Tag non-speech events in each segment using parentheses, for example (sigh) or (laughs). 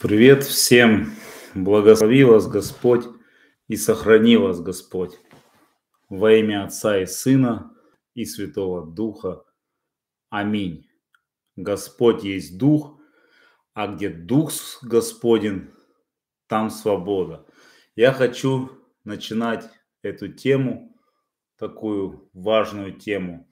Привет всем! Благослови вас Господь и сохрани вас Господь во имя Отца и Сына и Святого Духа. Аминь. Господь есть Дух, а где Дух Господен, там свобода. Я хочу начинать эту тему, такую важную тему,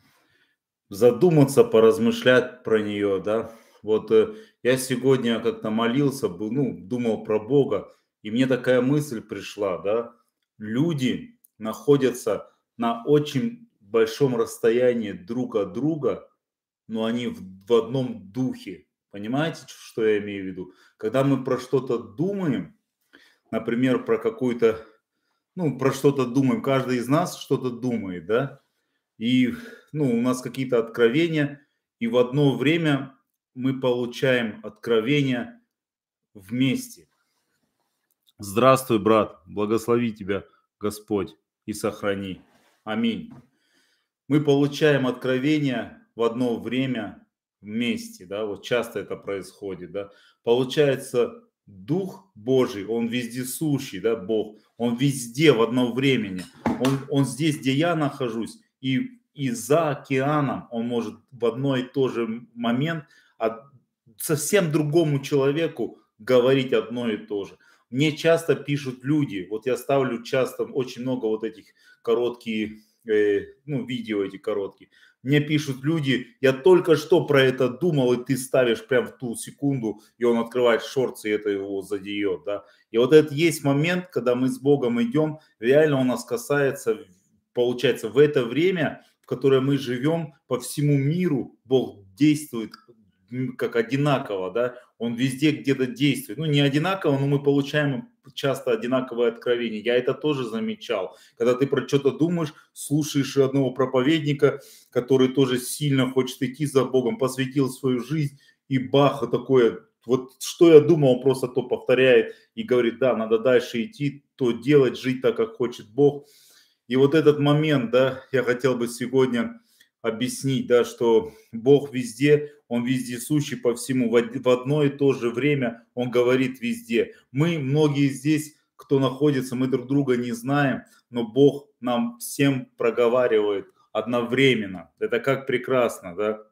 задуматься, поразмышлять про нее, да, вот э, я сегодня как-то молился, был, ну, думал про Бога, и мне такая мысль пришла, да, люди находятся на очень большом расстоянии друг от друга, но они в, в одном духе. Понимаете, что я имею в виду? Когда мы про что-то думаем, например, про какую-то, ну, про что-то думаем, каждый из нас что-то думает, да, и, ну, у нас какие-то откровения, и в одно время мы получаем откровение вместе. Здравствуй, брат, благослови тебя Господь и сохрани. Аминь. Мы получаем откровение в одно время вместе, да, вот часто это происходит, да. Получается, Дух Божий, Он вездесущий, да, Бог, Он везде в одно время, Он, он здесь, где я нахожусь, и, и за океаном Он может в одно и то же момент – а совсем другому человеку говорить одно и то же. Мне часто пишут люди, вот я ставлю часто очень много вот этих короткие, э, ну, видео эти короткие. Мне пишут люди, я только что про это думал, и ты ставишь прям в ту секунду, и он открывает шорты, и это его задеет, да. И вот это есть момент, когда мы с Богом идем, реально он нас касается, получается, в это время, в которое мы живем по всему миру, Бог действует как одинаково, да, он везде где-то действует. Ну, не одинаково, но мы получаем часто одинаковые откровения. Я это тоже замечал. Когда ты про что-то думаешь, слушаешь одного проповедника, который тоже сильно хочет идти за Богом, посвятил свою жизнь, и бах, такое, вот что я думал, он просто то повторяет и говорит, да, надо дальше идти, то делать, жить так, как хочет Бог. И вот этот момент, да, я хотел бы сегодня объяснить, да, что Бог везде, он вездесущий по всему, в одно и то же время он говорит везде. Мы, многие здесь, кто находится, мы друг друга не знаем, но Бог нам всем проговаривает одновременно. Это как прекрасно, да?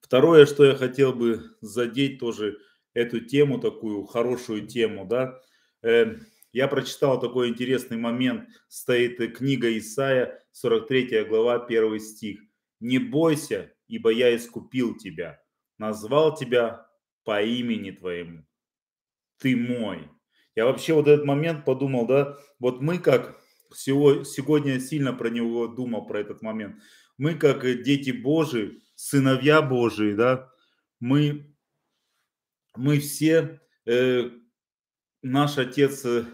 Второе, что я хотел бы задеть тоже эту тему, такую хорошую тему, да, эм, я прочитал такой интересный момент. Стоит книга Исаия, 43 глава, 1 стих. «Не бойся, ибо я искупил тебя, назвал тебя по имени твоему. Ты мой. Я вообще вот этот момент подумал, да, вот мы как, сегодня сильно про него думал, про этот момент, мы как дети Божии, сыновья Божии, да, мы, мы все, э, наш Отец э,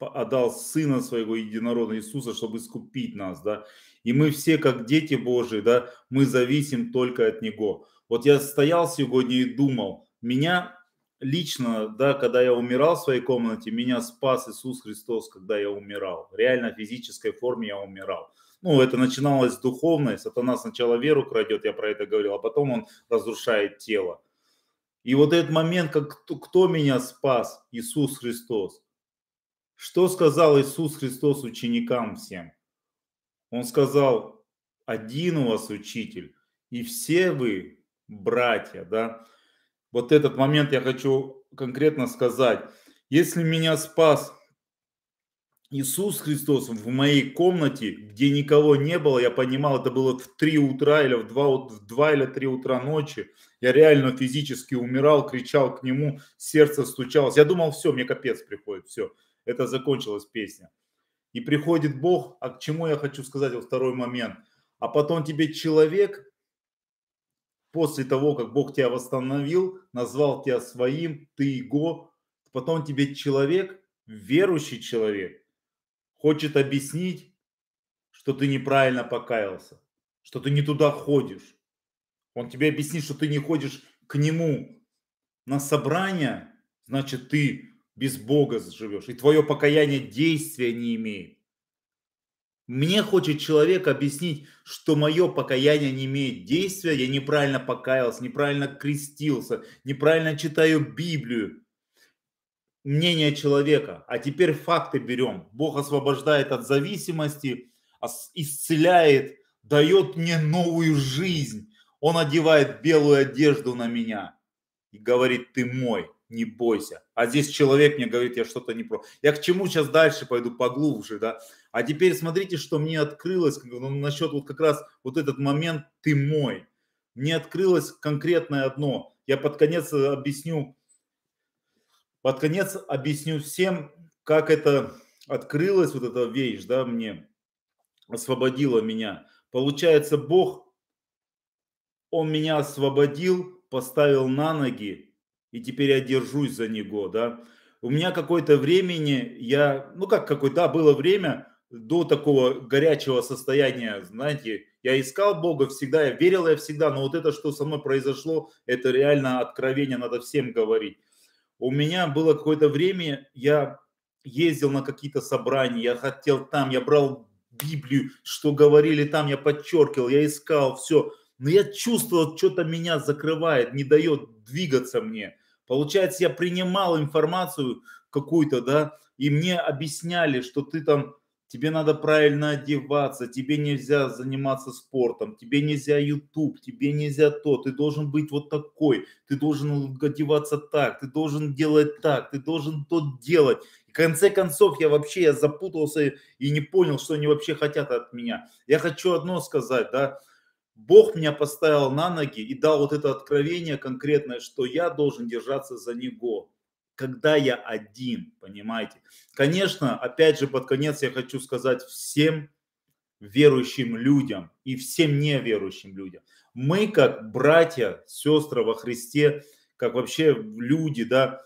отдал Сына Своего Единородного Иисуса, чтобы искупить нас, да, и мы все, как дети Божии, да, мы зависим только от Него. Вот я стоял сегодня и думал, меня лично, да, когда я умирал в своей комнате, меня спас Иисус Христос, когда я умирал. Реально в физической форме я умирал. Ну, это начиналось с духовной. Сатана сначала веру крадет, я про это говорил, а потом он разрушает тело. И вот этот момент, как кто, кто меня спас? Иисус Христос. Что сказал Иисус Христос ученикам всем? Он сказал, один у вас учитель, и все вы братья, да. Вот этот момент я хочу конкретно сказать. Если меня спас Иисус Христос в моей комнате, где никого не было, я понимал, это было в 3 утра или в 2, в 2 или 3 утра ночи. Я реально физически умирал, кричал к нему, сердце стучалось. Я думал, все, мне капец приходит, все, это закончилась песня и приходит Бог, а к чему я хочу сказать, вот второй момент, а потом тебе человек после того, как Бог тебя восстановил, назвал тебя своим, ты его, потом тебе человек, верующий человек, хочет объяснить, что ты неправильно покаялся, что ты не туда ходишь. Он тебе объяснит, что ты не ходишь к нему на собрание, значит, ты без Бога живешь, и твое покаяние действия не имеет. Мне хочет человек объяснить, что мое покаяние не имеет действия, я неправильно покаялся, неправильно крестился, неправильно читаю Библию. Мнение человека. А теперь факты берем. Бог освобождает от зависимости, исцеляет, дает мне новую жизнь. Он одевает белую одежду на меня и говорит, ты мой не бойся. А здесь человек мне говорит, я что-то не про. Я к чему сейчас дальше пойду поглубже, да? А теперь смотрите, что мне открылось ну, насчет вот как раз вот этот момент «ты мой». Мне открылось конкретное одно. Я под конец э, объясню, под конец объясню всем, как это открылось вот эта вещь, да, мне освободила меня. Получается, Бог, Он меня освободил, поставил на ноги, и теперь я держусь за него, да. У меня какое-то времени, я, ну как какой да, было время до такого горячего состояния, знаете, я искал Бога всегда, я верил я всегда, но вот это, что со мной произошло, это реально откровение, надо всем говорить. У меня было какое-то время, я ездил на какие-то собрания, я хотел там, я брал Библию, что говорили там, я подчеркивал, я искал, все. Но я чувствовал, что-то меня закрывает, не дает двигаться мне. Получается, я принимал информацию какую-то, да, и мне объясняли, что ты там, тебе надо правильно одеваться, тебе нельзя заниматься спортом, тебе нельзя YouTube, тебе нельзя то, ты должен быть вот такой, ты должен одеваться так, ты должен делать так, ты должен то делать. И в конце концов, я вообще я запутался и не понял, что они вообще хотят от меня. Я хочу одно сказать, да, Бог меня поставил на ноги и дал вот это откровение конкретное, что я должен держаться за Него, когда я один, понимаете. Конечно, опять же, под конец я хочу сказать всем верующим людям и всем неверующим людям. Мы, как братья, сестры во Христе, как вообще люди, да,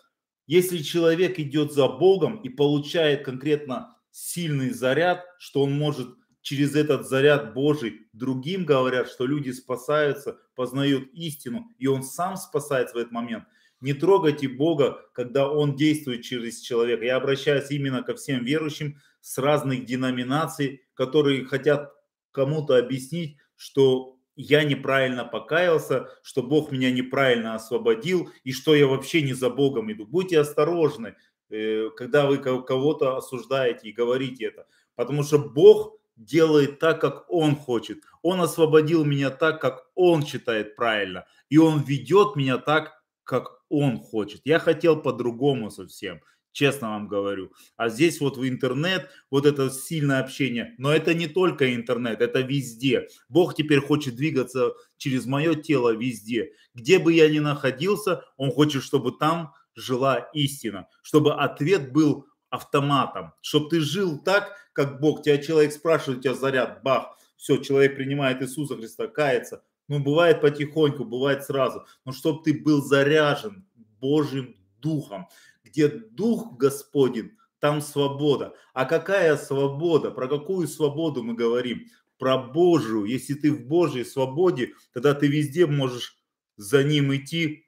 если человек идет за Богом и получает конкретно сильный заряд, что он может через этот заряд Божий другим говорят, что люди спасаются, познают истину, и Он сам спасается в этот момент. Не трогайте Бога, когда Он действует через человека. Я обращаюсь именно ко всем верующим с разных деноминаций, которые хотят кому-то объяснить, что я неправильно покаялся, что Бог меня неправильно освободил и что я вообще не за Богом иду. Будьте осторожны, э, когда вы кого-то осуждаете и говорите это, потому что Бог делает так, как он хочет. Он освободил меня так, как он считает правильно. И он ведет меня так, как он хочет. Я хотел по-другому совсем, честно вам говорю. А здесь вот в интернет, вот это сильное общение. Но это не только интернет, это везде. Бог теперь хочет двигаться через мое тело везде. Где бы я ни находился, он хочет, чтобы там жила истина, чтобы ответ был автоматом, чтобы ты жил так, как Бог. Тебя человек спрашивает, у тебя заряд, бах, все, человек принимает Иисуса Христа, кается. Ну, бывает потихоньку, бывает сразу. Но чтобы ты был заряжен Божьим Духом, где Дух Господень, там свобода. А какая свобода? Про какую свободу мы говорим? Про Божию. Если ты в Божьей свободе, тогда ты везде можешь за Ним идти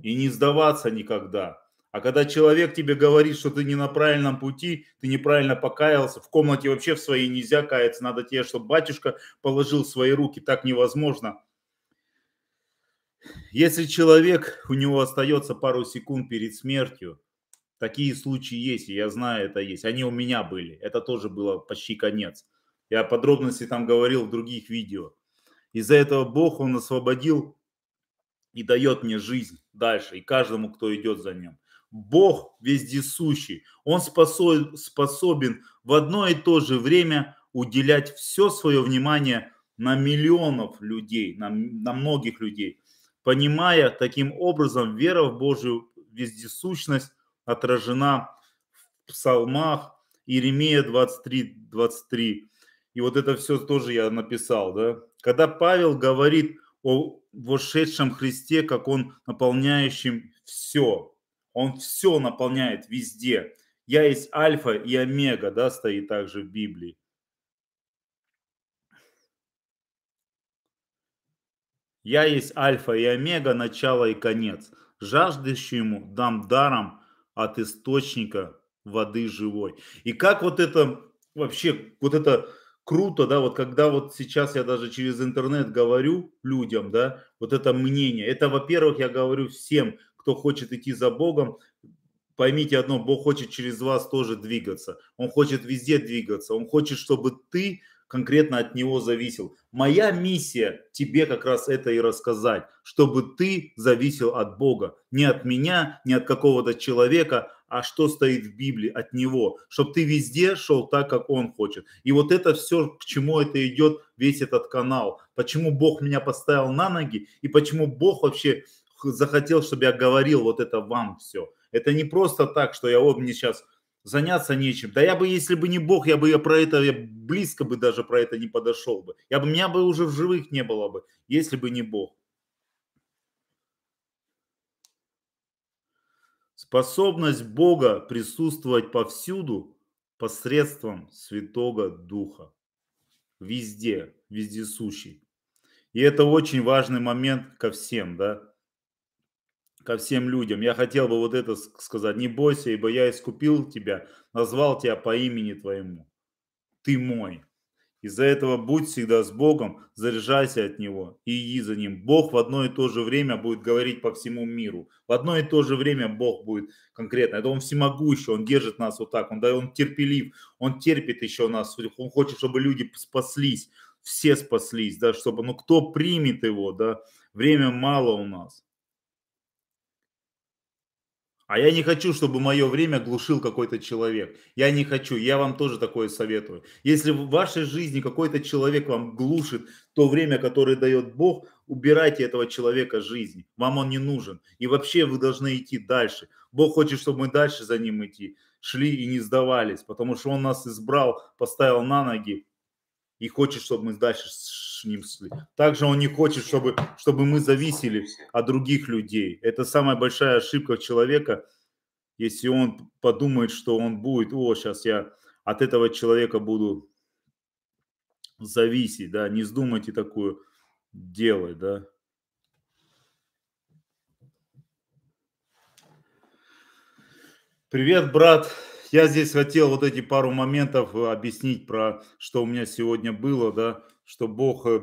и не сдаваться никогда. А когда человек тебе говорит, что ты не на правильном пути, ты неправильно покаялся, в комнате вообще в своей нельзя каяться, надо тебе, чтобы батюшка положил свои руки, так невозможно. Если человек, у него остается пару секунд перед смертью, такие случаи есть, и я знаю, это есть. Они у меня были, это тоже было почти конец. Я подробности там говорил в других видео. Из-за этого Бог, Он освободил и дает мне жизнь дальше, и каждому, кто идет за Ним. Бог вездесущий. Он способен, в одно и то же время уделять все свое внимание на миллионов людей, на, на многих людей. Понимая таким образом, вера в Божью вездесущность отражена в псалмах Иеремия 23, 23. И вот это все тоже я написал, да. Когда Павел говорит о вошедшем Христе, как он наполняющим все, он все наполняет везде. Я есть альфа и омега, да, стоит также в Библии. Я есть альфа и омега, начало и конец. Жаждущему дам даром от источника воды живой. И как вот это вообще, вот это круто, да, вот когда вот сейчас я даже через интернет говорю людям, да, вот это мнение, это, во-первых, я говорю всем, кто хочет идти за Богом, поймите одно, Бог хочет через вас тоже двигаться. Он хочет везде двигаться. Он хочет, чтобы ты конкретно от него зависел. Моя миссия тебе как раз это и рассказать, чтобы ты зависел от Бога. Не от меня, не от какого-то человека, а что стоит в Библии от него, чтобы ты везде шел так, как он хочет. И вот это все, к чему это идет, весь этот канал. Почему Бог меня поставил на ноги и почему Бог вообще захотел, чтобы я говорил вот это вам все. Это не просто так, что я, о, мне сейчас заняться нечем. Да я бы, если бы не Бог, я бы я про это, я близко бы даже про это не подошел бы. Я бы, меня бы уже в живых не было бы, если бы не Бог. Способность Бога присутствовать повсюду посредством Святого Духа. Везде, вездесущий. И это очень важный момент ко всем, да, ко всем людям. Я хотел бы вот это сказать. Не бойся, ибо я искупил тебя, назвал тебя по имени твоему. Ты мой. Из-за этого будь всегда с Богом, заряжайся от Него и иди за Ним. Бог в одно и то же время будет говорить по всему миру. В одно и то же время Бог будет конкретно. Это Он всемогущий, Он держит нас вот так, Он, да, он терпелив, Он терпит еще нас, Он хочет, чтобы люди спаслись, все спаслись, да, чтобы, ну, кто примет Его, да, время мало у нас. А я не хочу, чтобы мое время глушил какой-то человек. Я не хочу, я вам тоже такое советую. Если в вашей жизни какой-то человек вам глушит то время, которое дает Бог, убирайте этого человека жизни. Вам он не нужен. И вообще вы должны идти дальше. Бог хочет, чтобы мы дальше за ним идти, шли и не сдавались, потому что он нас избрал, поставил на ноги и хочет, чтобы мы дальше ним. Также он не хочет, чтобы, чтобы мы зависели от других людей. Это самая большая ошибка человека, если он подумает, что он будет, о, сейчас я от этого человека буду зависеть, да, не вздумайте такую делать, да. Привет, брат. Я здесь хотел вот эти пару моментов э, объяснить про, что у меня сегодня было, да, что Бог, э,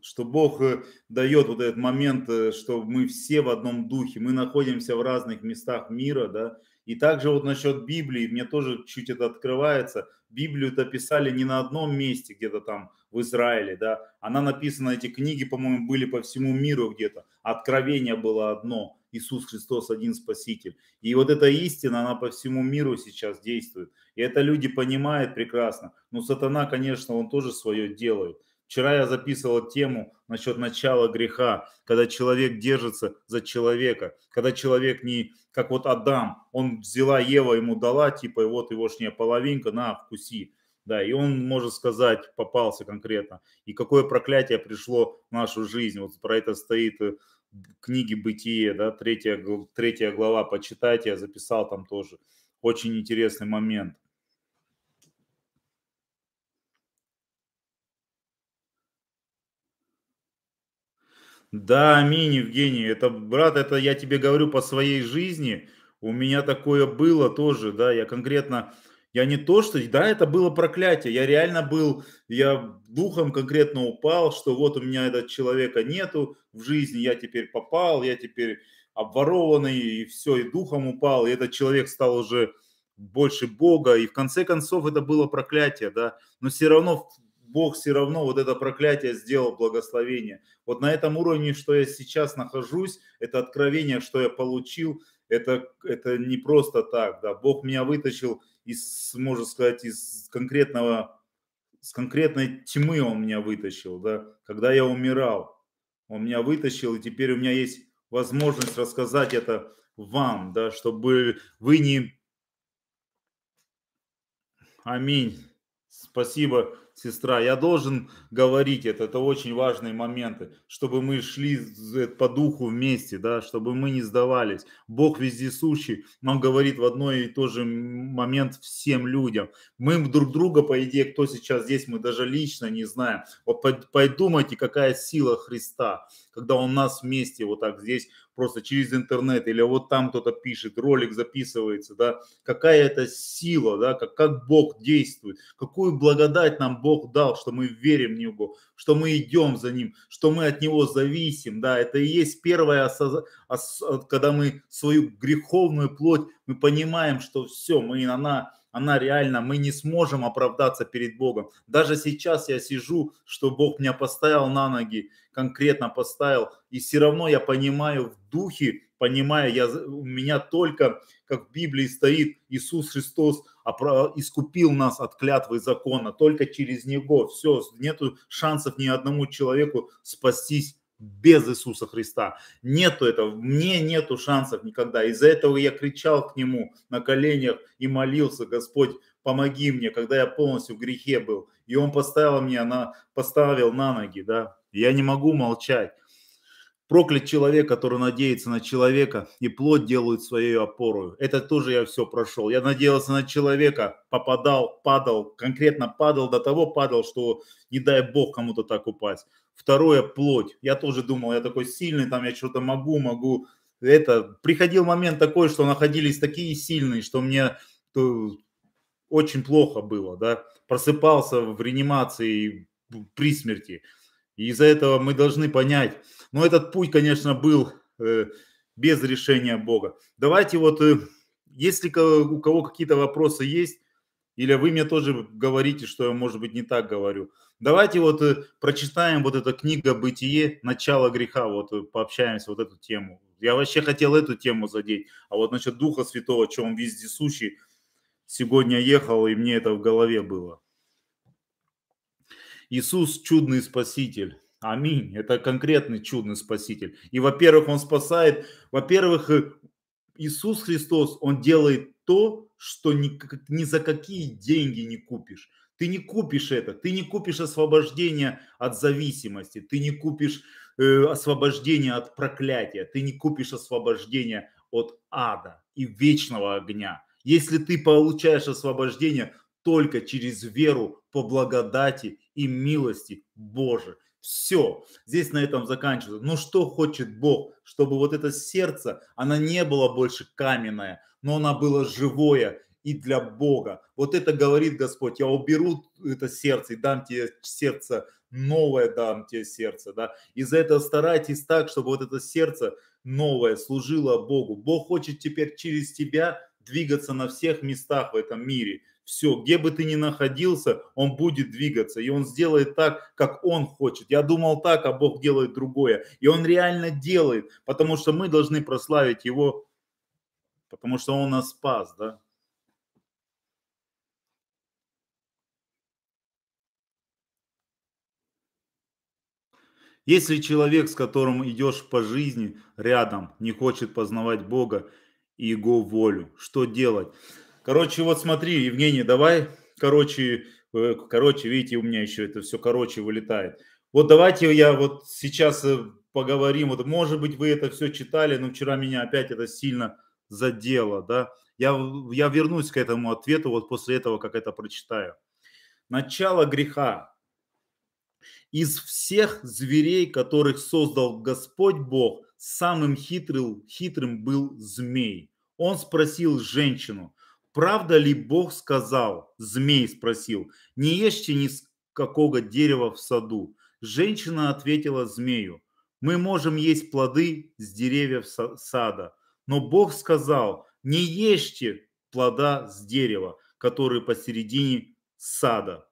что Бог э, дает вот этот момент, э, что мы все в одном духе, мы находимся в разных местах мира, да, и также вот насчет Библии, мне тоже чуть это открывается. Библию-то писали не на одном месте где-то там в Израиле, да. Она написана, эти книги, по-моему, были по всему миру где-то. Откровение было одно. Иисус Христос один Спаситель. И вот эта истина, она по всему миру сейчас действует. И это люди понимают прекрасно. Но сатана, конечно, он тоже свое делает. Вчера я записывал тему насчет начала греха, когда человек держится за человека, когда человек не, как вот Адам, он взяла Ева, ему дала, типа, и вот его шняя половинка, на, вкуси. Да, и он, может сказать, попался конкретно. И какое проклятие пришло в нашу жизнь. Вот про это стоит э, книги бытия, да, третья, третья глава, почитайте, я записал там тоже. Очень интересный момент. Да, аминь, Евгений. Это, брат, это я тебе говорю по своей жизни. У меня такое было тоже, да, я конкретно я не то, что... Да, это было проклятие. Я реально был... Я духом конкретно упал, что вот у меня этот человека нету в жизни, я теперь попал, я теперь обворованный, и все, и духом упал. И этот человек стал уже больше Бога. И в конце концов это было проклятие, да. Но все равно Бог все равно вот это проклятие сделал благословение. Вот на этом уровне, что я сейчас нахожусь, это откровение, что я получил, это, это не просто так, да. Бог меня вытащил из, можно сказать, из конкретного, с конкретной тьмы он меня вытащил, да, когда я умирал, он меня вытащил, и теперь у меня есть возможность рассказать это вам, да, чтобы вы не... Аминь. Спасибо сестра, я должен говорить это, это очень важные моменты, чтобы мы шли э, по духу вместе, да, чтобы мы не сдавались. Бог вездесущий, Он говорит в одной и тот же момент всем людям. Мы друг друга, по идее, кто сейчас здесь, мы даже лично не знаем. Вот подумайте, какая сила Христа, когда Он нас вместе вот так здесь просто через интернет, или вот там кто-то пишет, ролик записывается, да, какая это сила, да, как, как Бог действует, какую благодать нам Бог дал, что мы верим в Него, что мы идем за Ним, что мы от Него зависим, да, это и есть первое, осоз... ос... когда мы свою греховную плоть, мы понимаем, что все, мы, она она реально, мы не сможем оправдаться перед Богом. Даже сейчас я сижу, что Бог меня поставил на ноги, конкретно поставил, и все равно я понимаю в духе, понимая я, у меня только, как в Библии стоит, Иисус Христос искупил нас от клятвы закона, только через Него, все, нету шансов ни одному человеку спастись без Иисуса Христа. Нету этого, мне нету шансов никогда. Из-за этого я кричал к Нему на коленях и молился, Господь, помоги мне, когда я полностью в грехе был. И Он поставил меня на, поставил на ноги, да. Я не могу молчать. Проклят человек, который надеется на человека, и плод делает своей опорою. Это тоже я все прошел. Я надеялся на человека, попадал, падал, конкретно падал, до того падал, что не дай бог кому-то так упасть второе плоть. Я тоже думал, я такой сильный, там я что-то могу, могу. Это приходил момент такой, что находились такие сильные, что мне очень плохо было, да. Просыпался в реанимации при смерти. из-за этого мы должны понять. Но этот путь, конечно, был э, без решения Бога. Давайте вот, э, если у кого какие-то вопросы есть, или вы мне тоже говорите, что я, может быть, не так говорю – Давайте вот э, прочитаем вот эта книга «Бытие. Начало греха», вот э, пообщаемся вот эту тему. Я вообще хотел эту тему задеть, а вот насчет Духа Святого, что он вездесущий, сегодня ехал, и мне это в голове было. Иисус – чудный спаситель. Аминь. Это конкретный чудный спаситель. И, во-первых, он спасает. Во-первых, э, Иисус Христос, он делает то, что ни, ни за какие деньги не купишь. Ты не купишь это, ты не купишь освобождение от зависимости, ты не купишь э, освобождение от проклятия, ты не купишь освобождение от ада и вечного огня. Если ты получаешь освобождение только через веру по благодати и милости Божией. Все, здесь на этом заканчивается. Ну что хочет Бог, чтобы вот это сердце, оно не было больше каменное, но оно было живое и для Бога. Вот это говорит Господь, я уберу это сердце и дам тебе сердце новое, дам тебе сердце, да. И за это старайтесь так, чтобы вот это сердце новое служило Богу. Бог хочет теперь через тебя двигаться на всех местах в этом мире. Все, где бы ты ни находился, он будет двигаться, и он сделает так, как он хочет. Я думал так, а Бог делает другое. И он реально делает, потому что мы должны прославить его, потому что он нас спас, да. Если человек, с которым идешь по жизни рядом, не хочет познавать Бога и Его волю, что делать? Короче, вот смотри, Евгений, давай, короче, э, короче, видите, у меня еще это все короче вылетает. Вот давайте я вот сейчас э, поговорим, вот может быть вы это все читали, но вчера меня опять это сильно задело, да. Я, я вернусь к этому ответу вот после этого, как это прочитаю. Начало греха из всех зверей, которых создал Господь Бог, самым хитрым, хитрым был змей. Он спросил женщину, правда ли Бог сказал, змей спросил, не ешьте ни с какого дерева в саду. Женщина ответила змею, мы можем есть плоды с деревьев сада. Но Бог сказал, не ешьте плода с дерева, который посередине сада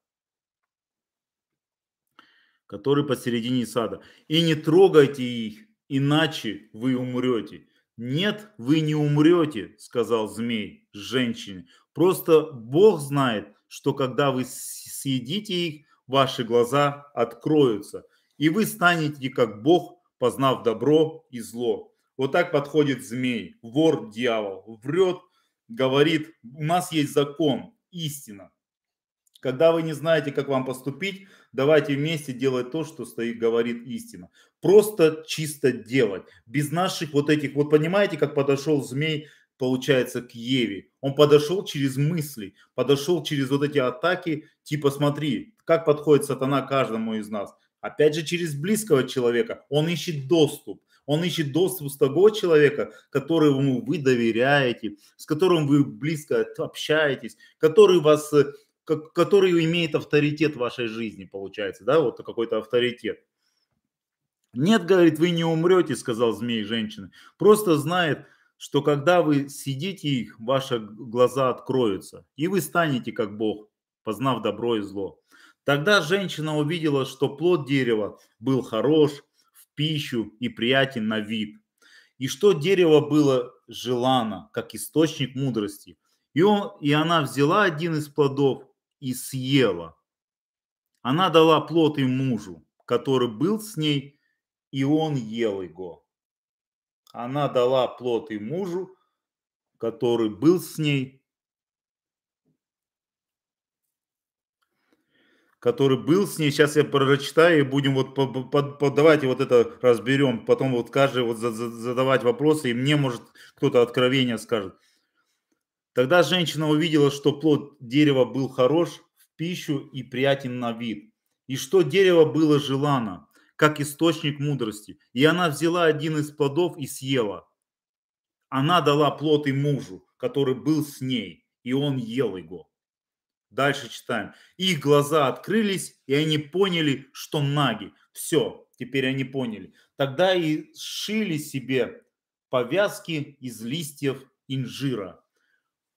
которые посередине сада. И не трогайте их, иначе вы умрете. Нет, вы не умрете, сказал змей женщине. Просто Бог знает, что когда вы съедите их, ваши глаза откроются, и вы станете как Бог, познав добро и зло. Вот так подходит змей, вор, дьявол, врет, говорит, у нас есть закон, истина. Когда вы не знаете, как вам поступить, давайте вместе делать то, что стоит, говорит истина. Просто чисто делать. Без наших вот этих, вот понимаете, как подошел змей, получается, к Еве. Он подошел через мысли, подошел через вот эти атаки, типа смотри, как подходит сатана каждому из нас. Опять же, через близкого человека. Он ищет доступ. Он ищет доступ с того человека, которому вы доверяете, с которым вы близко общаетесь, который вас э, который имеет авторитет в вашей жизни, получается, да, вот какой-то авторитет. Нет, говорит, вы не умрете, сказал змей женщины. Просто знает, что когда вы сидите их, ваши глаза откроются, и вы станете как Бог, познав добро и зло. Тогда женщина увидела, что плод дерева был хорош в пищу и приятен на вид, и что дерево было желано, как источник мудрости. И, он, и она взяла один из плодов и съела. Она дала плод и мужу, который был с ней, и он ел его. Она дала плод и мужу, который был с ней, который был с ней. Сейчас я прочитаю и будем вот под, под, под, давайте вот это разберем. Потом вот каждый вот задавать вопросы, и мне может кто-то откровение скажет. Тогда женщина увидела, что плод дерева был хорош в пищу и приятен на вид, и что дерево было желано, как источник мудрости. И она взяла один из плодов и съела. Она дала плод и мужу, который был с ней, и он ел его. Дальше читаем. Их глаза открылись, и они поняли, что наги. Все, теперь они поняли. Тогда и шили себе повязки из листьев инжира.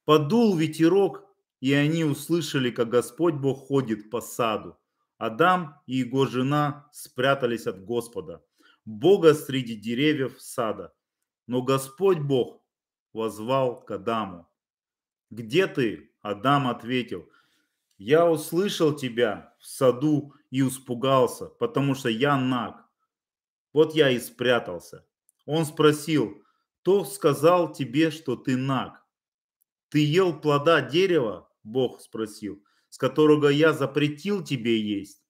Подул ветерок, и они услышали, как Господь Бог ходит по саду. Адам и его жена спрятались от Господа, Бога среди деревьев сада. Но Господь Бог возвал к Адаму. «Где ты?» – Адам ответил. «Я услышал тебя в саду и испугался, потому что я наг. Вот я и спрятался». Он спросил, «Кто сказал тебе, что ты наг?» Ты ел плода дерева, Бог спросил, с которого я запретил тебе есть.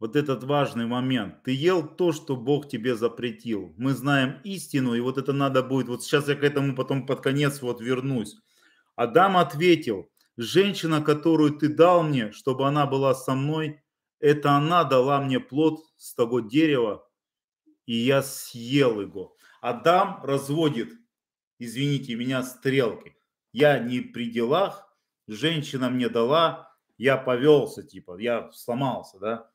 Вот этот важный момент. Ты ел то, что Бог тебе запретил. Мы знаем истину, и вот это надо будет. Вот сейчас я к этому потом под конец вот вернусь. Адам ответил, женщина, которую ты дал мне, чтобы она была со мной, это она дала мне плод с того дерева, и я съел его. Адам разводит извините меня, стрелки. Я не при делах, женщина мне дала, я повелся, типа, я сломался, да.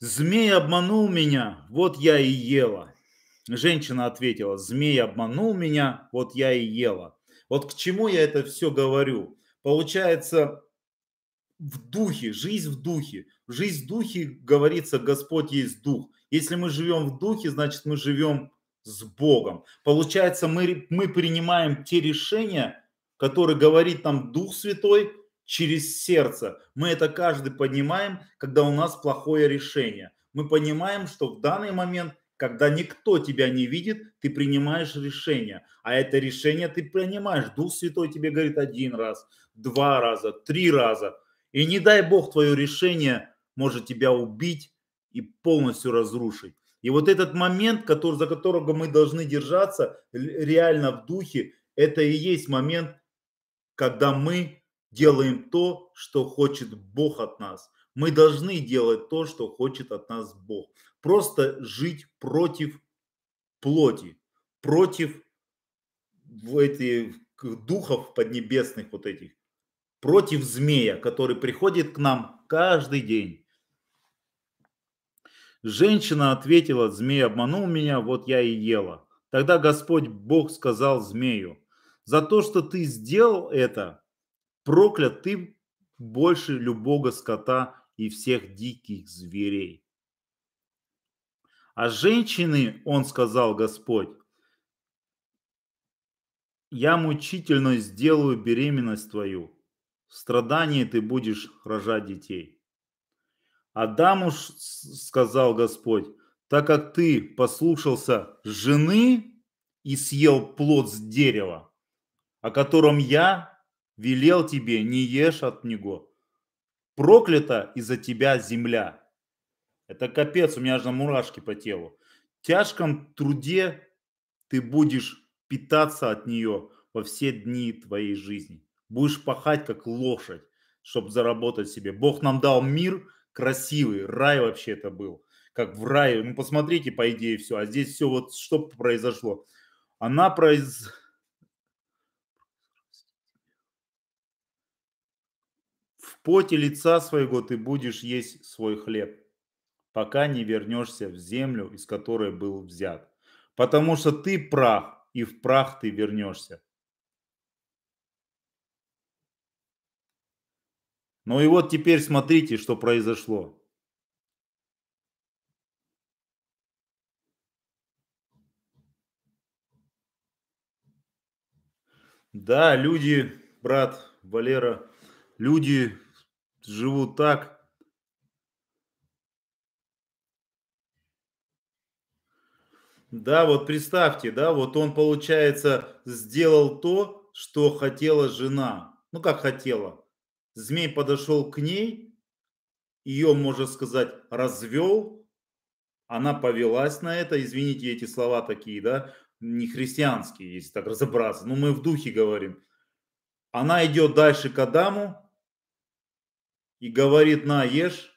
Змей обманул меня, вот я и ела. Женщина ответила, змей обманул меня, вот я и ела. Вот к чему я это все говорю? Получается, в духе, жизнь в духе. Жизнь в духе, говорится, Господь есть дух. Если мы живем в духе, значит мы живем с Богом. Получается, мы, мы принимаем те решения, которые говорит нам Дух Святой через сердце. Мы это каждый понимаем, когда у нас плохое решение. Мы понимаем, что в данный момент, когда никто тебя не видит, ты принимаешь решение. А это решение ты принимаешь. Дух Святой тебе говорит один раз, два раза, три раза. И не дай Бог, твое решение может тебя убить и полностью разрушить. И вот этот момент, который, за которого мы должны держаться реально в духе, это и есть момент, когда мы делаем то, что хочет Бог от нас. Мы должны делать то, что хочет от нас Бог. Просто жить против плоти, против этих духов поднебесных вот этих, против змея, который приходит к нам каждый день Женщина ответила, змей обманул меня, вот я и ела. Тогда Господь Бог сказал змею, за то, что ты сделал это, проклят ты больше любого скота и всех диких зверей. А женщины, он сказал Господь, я мучительно сделаю беременность твою, в страдании ты будешь рожать детей. Адаму сказал Господь, так как ты послушался жены и съел плод с дерева, о котором я велел тебе, не ешь от него. Проклята из-за тебя земля. Это капец, у меня же мурашки по телу. В тяжком труде ты будешь питаться от нее во все дни твоей жизни. Будешь пахать, как лошадь, чтобы заработать себе. Бог нам дал мир – красивый, рай вообще это был, как в рае. Ну, посмотрите, по идее, все, а здесь все вот что произошло. Она произ... В поте лица своего ты будешь есть свой хлеб, пока не вернешься в землю, из которой был взят. Потому что ты прах, и в прах ты вернешься. Ну и вот теперь смотрите, что произошло. Да, люди, брат Валера, люди живут так. Да, вот представьте, да, вот он, получается, сделал то, что хотела жена. Ну, как хотела. Змей подошел к ней, ее, можно сказать, развел, она повелась на это, извините, эти слова такие, да, не христианские, если так разобраться, но мы в духе говорим. Она идет дальше к Адаму и говорит, на, ешь,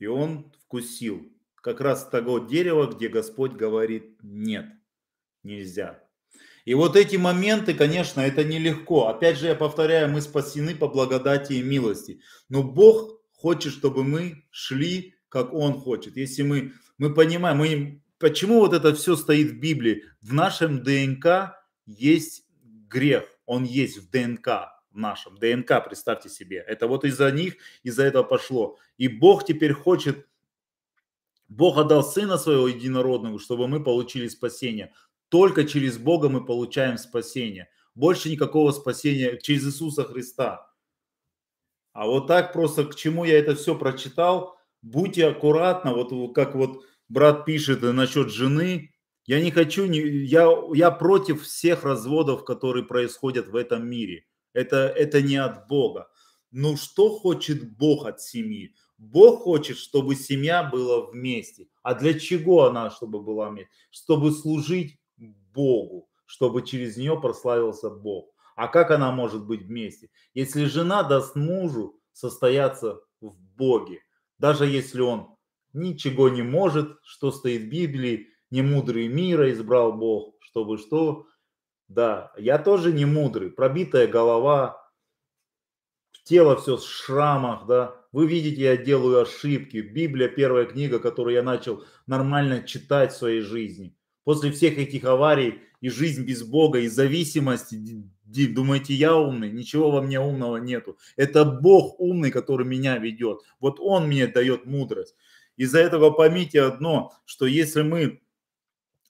и он вкусил как раз того дерева, где Господь говорит, нет, нельзя. И вот эти моменты, конечно, это нелегко. Опять же, я повторяю, мы спасены по благодати и милости. Но Бог хочет, чтобы мы шли, как Он хочет. Если мы, мы понимаем, мы, почему вот это все стоит в Библии. В нашем ДНК есть грех, он есть в ДНК, в нашем ДНК, представьте себе. Это вот из-за них, из-за этого пошло. И Бог теперь хочет, Бог отдал Сына Своего Единородного, чтобы мы получили спасение. Только через Бога мы получаем спасение. Больше никакого спасения через Иисуса Христа. А вот так просто, к чему я это все прочитал, будьте аккуратны, вот как вот брат пишет насчет жены, я не хочу, я, я против всех разводов, которые происходят в этом мире. Это, это не от Бога. Ну что хочет Бог от семьи? Бог хочет, чтобы семья была вместе. А для чего она, чтобы была вместе? Чтобы служить Богу, чтобы через нее прославился Бог. А как она может быть вместе? Если жена даст мужу состояться в Боге, даже если он ничего не может, что стоит в Библии, не мудрый мира избрал Бог, чтобы что? Да, я тоже не мудрый, пробитая голова, тело все в шрамах, да. Вы видите, я делаю ошибки. Библия, первая книга, которую я начал нормально читать в своей жизни – После всех этих аварий и жизнь без Бога, и зависимость, думаете, я умный? Ничего во мне умного нету. Это Бог умный, который меня ведет. Вот Он мне дает мудрость. Из-за этого поймите одно, что если мы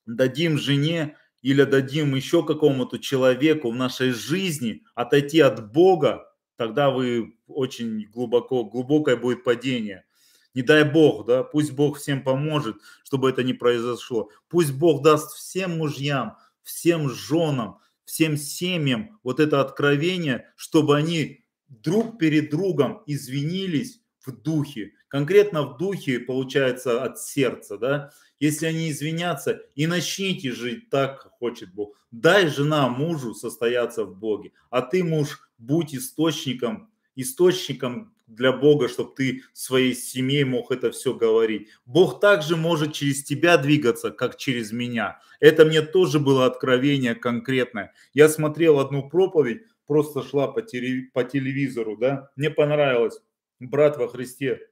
дадим жене или дадим еще какому-то человеку в нашей жизни отойти от Бога, тогда вы очень глубоко, глубокое будет падение. Не дай Бог, да, пусть Бог всем поможет, чтобы это не произошло. Пусть Бог даст всем мужьям, всем женам, всем семьям вот это откровение, чтобы они друг перед другом извинились в духе. Конкретно в духе, получается, от сердца, да. Если они извинятся, и начните жить так, как хочет Бог. Дай жена мужу состояться в Боге, а ты, муж, будь источником, источником для Бога, чтобы ты своей семье мог это все говорить. Бог также может через тебя двигаться, как через меня. Это мне тоже было откровение конкретное. Я смотрел одну проповедь, просто шла по, телевизору, да, мне понравилось. Брат во Христе,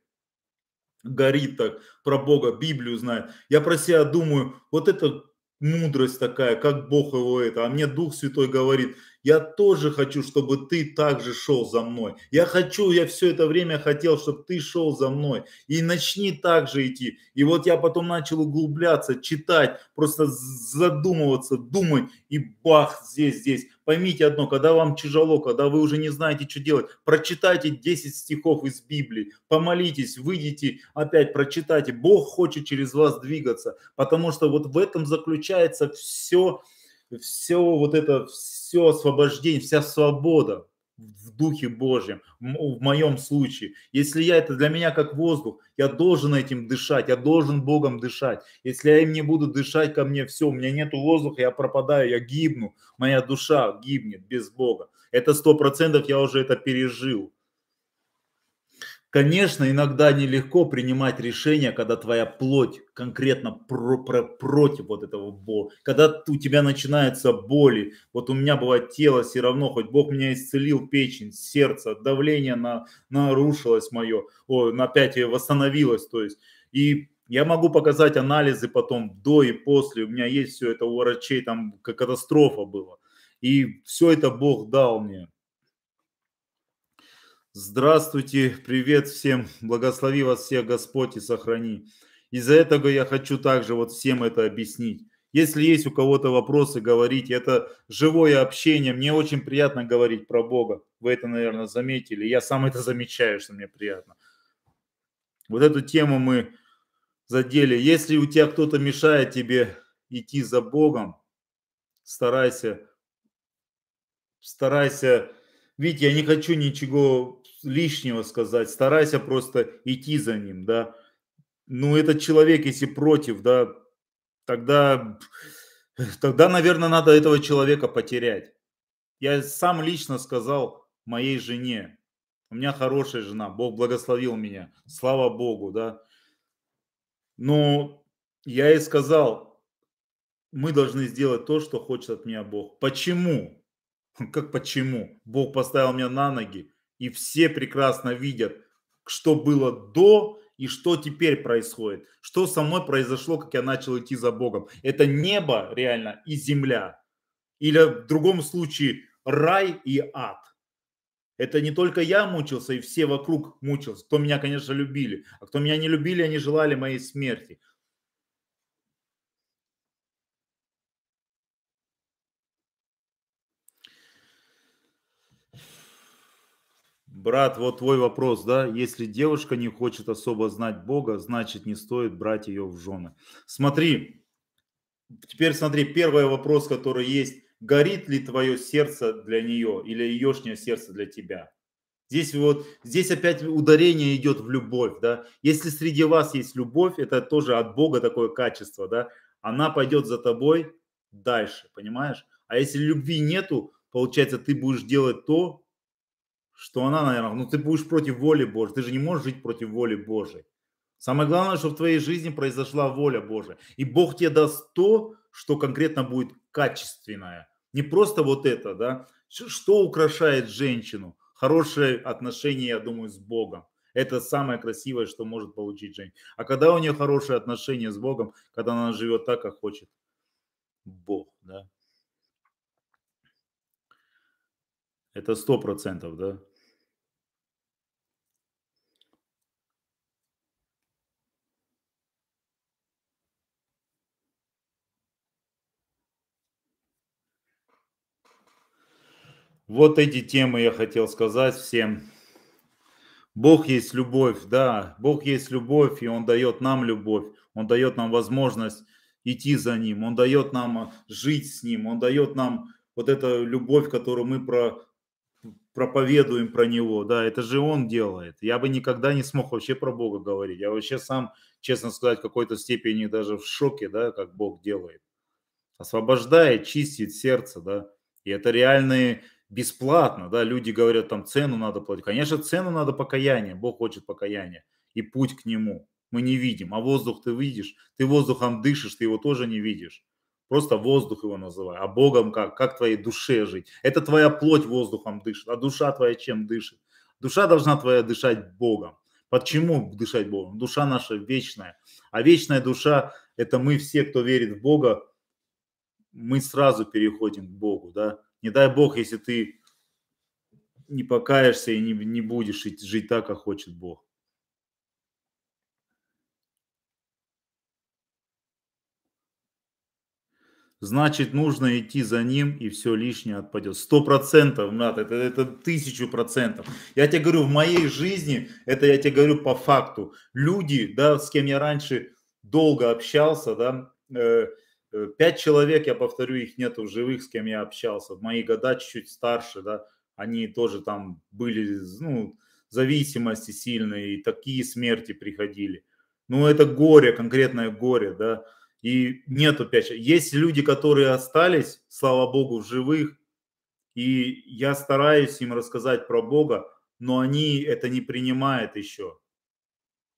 горит так, про Бога, Библию знает. Я про себя думаю, вот это мудрость такая, как Бог его это. А мне Дух Святой говорит, я тоже хочу, чтобы ты также шел за мной. Я хочу, я все это время хотел, чтобы ты шел за мной. И начни также идти. И вот я потом начал углубляться, читать, просто задумываться, думать. И бах, здесь, здесь. Поймите одно, когда вам тяжело, когда вы уже не знаете, что делать, прочитайте 10 стихов из Библии, помолитесь, выйдите, опять прочитайте. Бог хочет через вас двигаться, потому что вот в этом заключается все, все вот это, все все освобождение, вся свобода в Духе Божьем, в моем случае. Если я, это для меня как воздух, я должен этим дышать, я должен Богом дышать. Если я им не буду дышать, ко мне все, у меня нет воздуха, я пропадаю, я гибну, моя душа гибнет без Бога. Это сто процентов я уже это пережил. Конечно, иногда нелегко принимать решения, когда твоя плоть конкретно про, про, против вот этого боли, когда у тебя начинаются боли. Вот у меня бывает тело все равно, хоть Бог меня исцелил, печень, сердце, давление на, нарушилось мое, о, опять восстановилось, то есть. И я могу показать анализы потом до и после, у меня есть все это у врачей, там катастрофа была. И все это Бог дал мне. Здравствуйте, привет всем, благослови вас всех Господь и сохрани. Из-за этого я хочу также вот всем это объяснить. Если есть у кого-то вопросы, говорите. Это живое общение. Мне очень приятно говорить про Бога. Вы это, наверное, заметили. Я сам это замечаю, что мне приятно. Вот эту тему мы задели. Если у тебя кто-то мешает тебе идти за Богом, старайся, старайся. Видите, я не хочу ничего лишнего сказать, старайся просто идти за ним, да. Ну, этот человек, если против, да, тогда, тогда, наверное, надо этого человека потерять. Я сам лично сказал моей жене, у меня хорошая жена, Бог благословил меня, слава Богу, да. Но я ей сказал, мы должны сделать то, что хочет от меня Бог. Почему? (laughs) Как почему? Бог поставил меня на ноги, и все прекрасно видят, что было до и что теперь происходит, что со мной произошло, как я начал идти за Богом. Это небо реально и земля. Или в другом случае рай и ад. Это не только я мучился, и все вокруг мучился. Кто меня, конечно, любили, а кто меня не любили, они желали моей смерти. Брат, вот твой вопрос, да? Если девушка не хочет особо знать Бога, значит не стоит брать ее в жены. Смотри, теперь смотри, первый вопрос, который есть, горит ли твое сердце для нее или еешнее сердце для тебя? Здесь вот, здесь опять ударение идет в любовь, да? Если среди вас есть любовь, это тоже от Бога такое качество, да? Она пойдет за тобой дальше, понимаешь? А если любви нету, получается, ты будешь делать то, что она, наверное, ну ты будешь против воли Божьей, ты же не можешь жить против воли Божьей. Самое главное, что в твоей жизни произошла воля Божья. И Бог тебе даст то, что конкретно будет качественное. Не просто вот это, да. Что украшает женщину? Хорошее отношение, я думаю, с Богом. Это самое красивое, что может получить женщина. А когда у нее хорошие отношения с Богом, когда она живет так, как хочет Бог, да. Это сто процентов, да. Вот эти темы я хотел сказать всем. Бог есть любовь, да, Бог есть любовь, и Он дает нам любовь, Он дает нам возможность идти за Ним, Он дает нам а, жить с Ним, Он дает нам вот эту любовь, которую мы про, проповедуем про Него, да, это же Он делает. Я бы никогда не смог вообще про Бога говорить, я вообще сам, честно сказать, в какой-то степени даже в шоке, да, как Бог делает. Освобождает, чистит сердце, да, и это реальные бесплатно, да, люди говорят, там цену надо платить. Конечно, цену надо покаяние, Бог хочет покаяния и путь к нему. Мы не видим, а воздух ты видишь, ты воздухом дышишь, ты его тоже не видишь. Просто воздух его называй. А Богом как? Как твоей душе жить? Это твоя плоть воздухом дышит, а душа твоя чем дышит? Душа должна твоя дышать Богом. Почему дышать Богом? Душа наша вечная. А вечная душа – это мы все, кто верит в Бога, мы сразу переходим к Богу, да? Не дай бог, если ты не покаешься и не, не будешь жить, жить так, как хочет Бог. Значит, нужно идти за ним, и все лишнее отпадет. Сто процентов, Нат, это, это тысячу процентов. Я тебе говорю, в моей жизни, это я тебе говорю по факту. Люди, да, с кем я раньше долго общался, да, э, Э, пять человек, я повторю, их нету в живых, с кем я общался. В мои года чуть-чуть старше, да, они тоже там были, ну, зависимости сильные, и такие смерти приходили. Ну, это горе, конкретное горе, да. И нету пять. Есть люди, которые остались, слава богу, в живых, и я стараюсь им рассказать про Бога, но они это не принимают еще.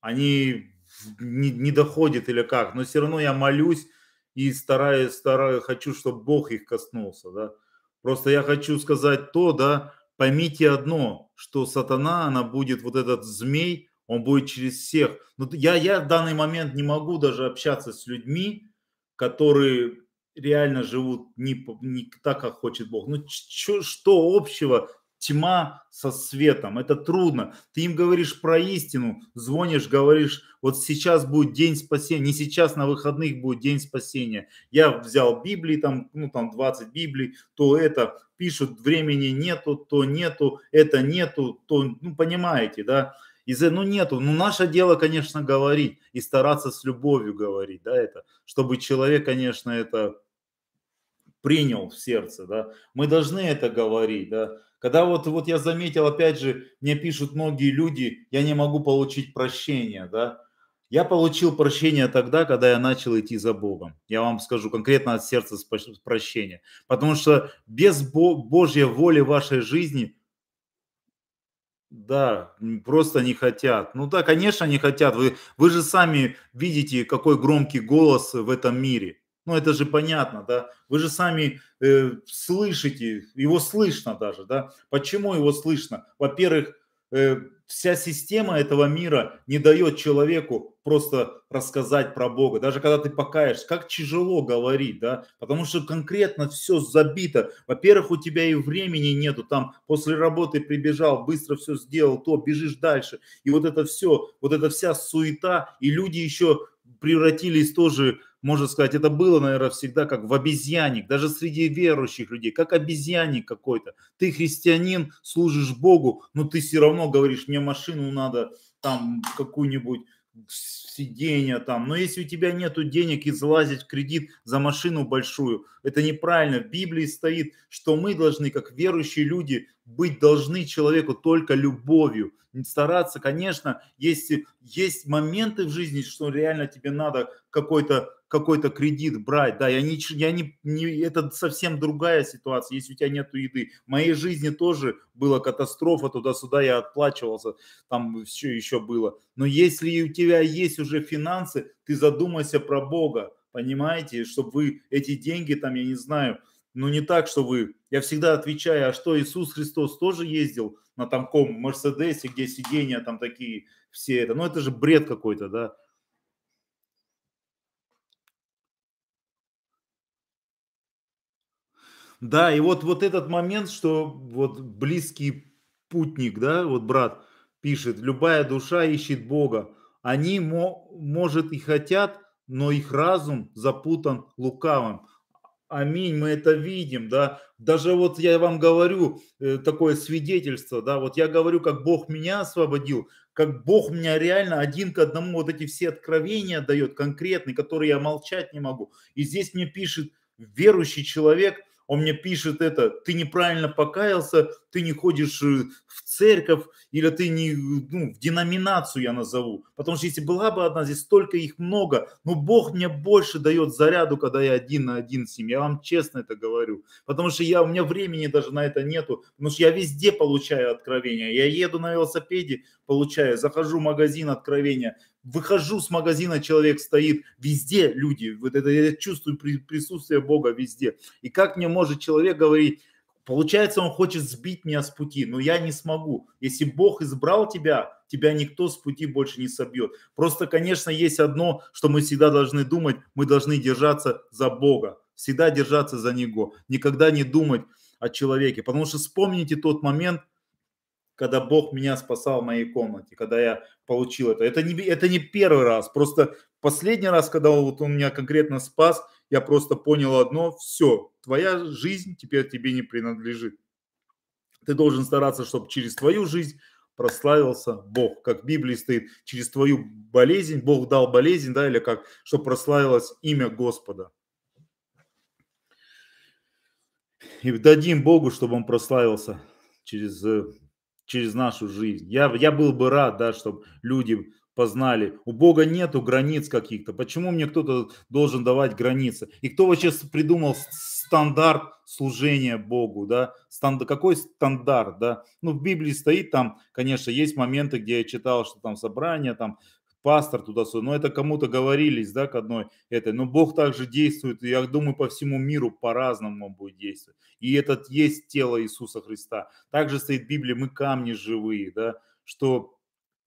Они не, не доходят или как, но все равно я молюсь, и стараюсь, стараюсь, хочу, чтобы Бог их коснулся, да. Просто я хочу сказать то, да, поймите одно, что сатана, она будет вот этот змей, он будет через всех. Но ну, я, я в данный момент не могу даже общаться с людьми, которые реально живут не, не так, как хочет Бог. Ну, чё, что общего тьма со светом. Это трудно. Ты им говоришь про истину, звонишь, говоришь, вот сейчас будет день спасения, не сейчас, на выходных будет день спасения. Я взял Библии, там, ну, там 20 Библий, то это пишут, времени нету, то нету, это нету, то, ну, понимаете, да? Из, ну, нету. Ну, наше дело, конечно, говорить и стараться с любовью говорить, да, это, чтобы человек, конечно, это принял в сердце, да. Мы должны это говорить, да. Когда вот, вот я заметил, опять же, мне пишут многие люди, я не могу получить прощения, да. Я получил прощение тогда, когда я начал идти за Богом. Я вам скажу конкретно от сердца прощения. Потому что без Божьей воли в вашей жизни да, просто не хотят. Ну да, конечно, не хотят. Вы, вы же сами видите, какой громкий голос в этом мире. Ну, это же понятно, да? Вы же сами э, слышите, его слышно даже, да? Почему его слышно? Во-первых, э, вся система этого мира не дает человеку просто рассказать про Бога. Даже когда ты покаешь, как тяжело говорить, да? Потому что конкретно все забито. Во-первых, у тебя и времени нету. Там после работы прибежал, быстро все сделал, то бежишь дальше. И вот это все, вот эта вся суета. И люди еще превратились тоже можно сказать, это было, наверное, всегда как в обезьянник, даже среди верующих людей, как обезьянник какой-то. Ты христианин, служишь Богу, но ты все равно говоришь, мне машину надо, там, какую-нибудь сиденье там. Но если у тебя нет денег и залазить в кредит за машину большую, это неправильно. В Библии стоит, что мы должны, как верующие люди, быть должны человеку только любовью. Стараться, конечно, если есть моменты в жизни, что реально тебе надо какой-то какой-то кредит брать, да, я не, я не, не, это совсем другая ситуация, если у тебя нет еды. В моей жизни тоже была катастрофа, туда-сюда я отплачивался, там все еще было. Но если у тебя есть уже финансы, ты задумайся про Бога, понимаете, чтобы вы эти деньги там, я не знаю, ну не так, что вы, я всегда отвечаю, а что Иисус Христос тоже ездил на тамком, Мерседесе, где сиденья там такие все это, ну это же бред какой-то, да, Да, и вот, вот этот момент, что вот близкий путник, да, вот брат пишет, любая душа ищет Бога. Они, мо, может, и хотят, но их разум запутан лукавым. Аминь, мы это видим, да. Даже вот я вам говорю э, такое свидетельство, да, вот я говорю, как Бог меня освободил, как Бог меня реально один к одному вот эти все откровения дает конкретные, которые я молчать не могу. И здесь мне пишет верующий человек – он мне пишет это, ты неправильно покаялся, ты не ходишь э, в церковь, или ты не, ну, в деноминацию я назову. Потому что если была бы одна, здесь столько их много, но Бог мне больше дает заряду, когда я один на один с ним. Я вам честно это говорю. Потому что я, у меня времени даже на это нету, потому что я везде получаю откровения. Я еду на велосипеде, получаю, захожу в магазин откровения, выхожу с магазина, человек стоит, везде люди, вот это я чувствую присутствие Бога везде. И как мне может человек говорить, получается, он хочет сбить меня с пути, но я не смогу. Если Бог избрал тебя, тебя никто с пути больше не собьет. Просто, конечно, есть одно, что мы всегда должны думать, мы должны держаться за Бога, всегда держаться за Него, никогда не думать о человеке, потому что вспомните тот момент, когда Бог меня спасал в моей комнате, когда я получил это. Это не, это не первый раз, просто последний раз, когда вот он меня конкретно спас, я просто понял одно, все, твоя жизнь теперь тебе не принадлежит. Ты должен стараться, чтобы через твою жизнь прославился Бог, как в Библии стоит, через твою болезнь, Бог дал болезнь, да, или как, чтобы прославилось имя Господа. И дадим Богу, чтобы Он прославился через э, через нашу жизнь. Я, я был бы рад, да, чтобы люди познали. У Бога нету границ каких-то. Почему мне кто-то должен давать границы? И кто вообще придумал стандарт служения Богу, да? Станд... Какой стандарт, да? Ну, в Библии стоит там, конечно, есть моменты, где я читал, что там собрание, там пастор туда-сюда. Но ну, это кому-то говорились, да, к одной этой. Но «Ну, Бог также действует, я думаю, по всему миру по-разному будет действовать. И этот есть тело Иисуса Христа. Также стоит в Библии, мы камни живые, да, что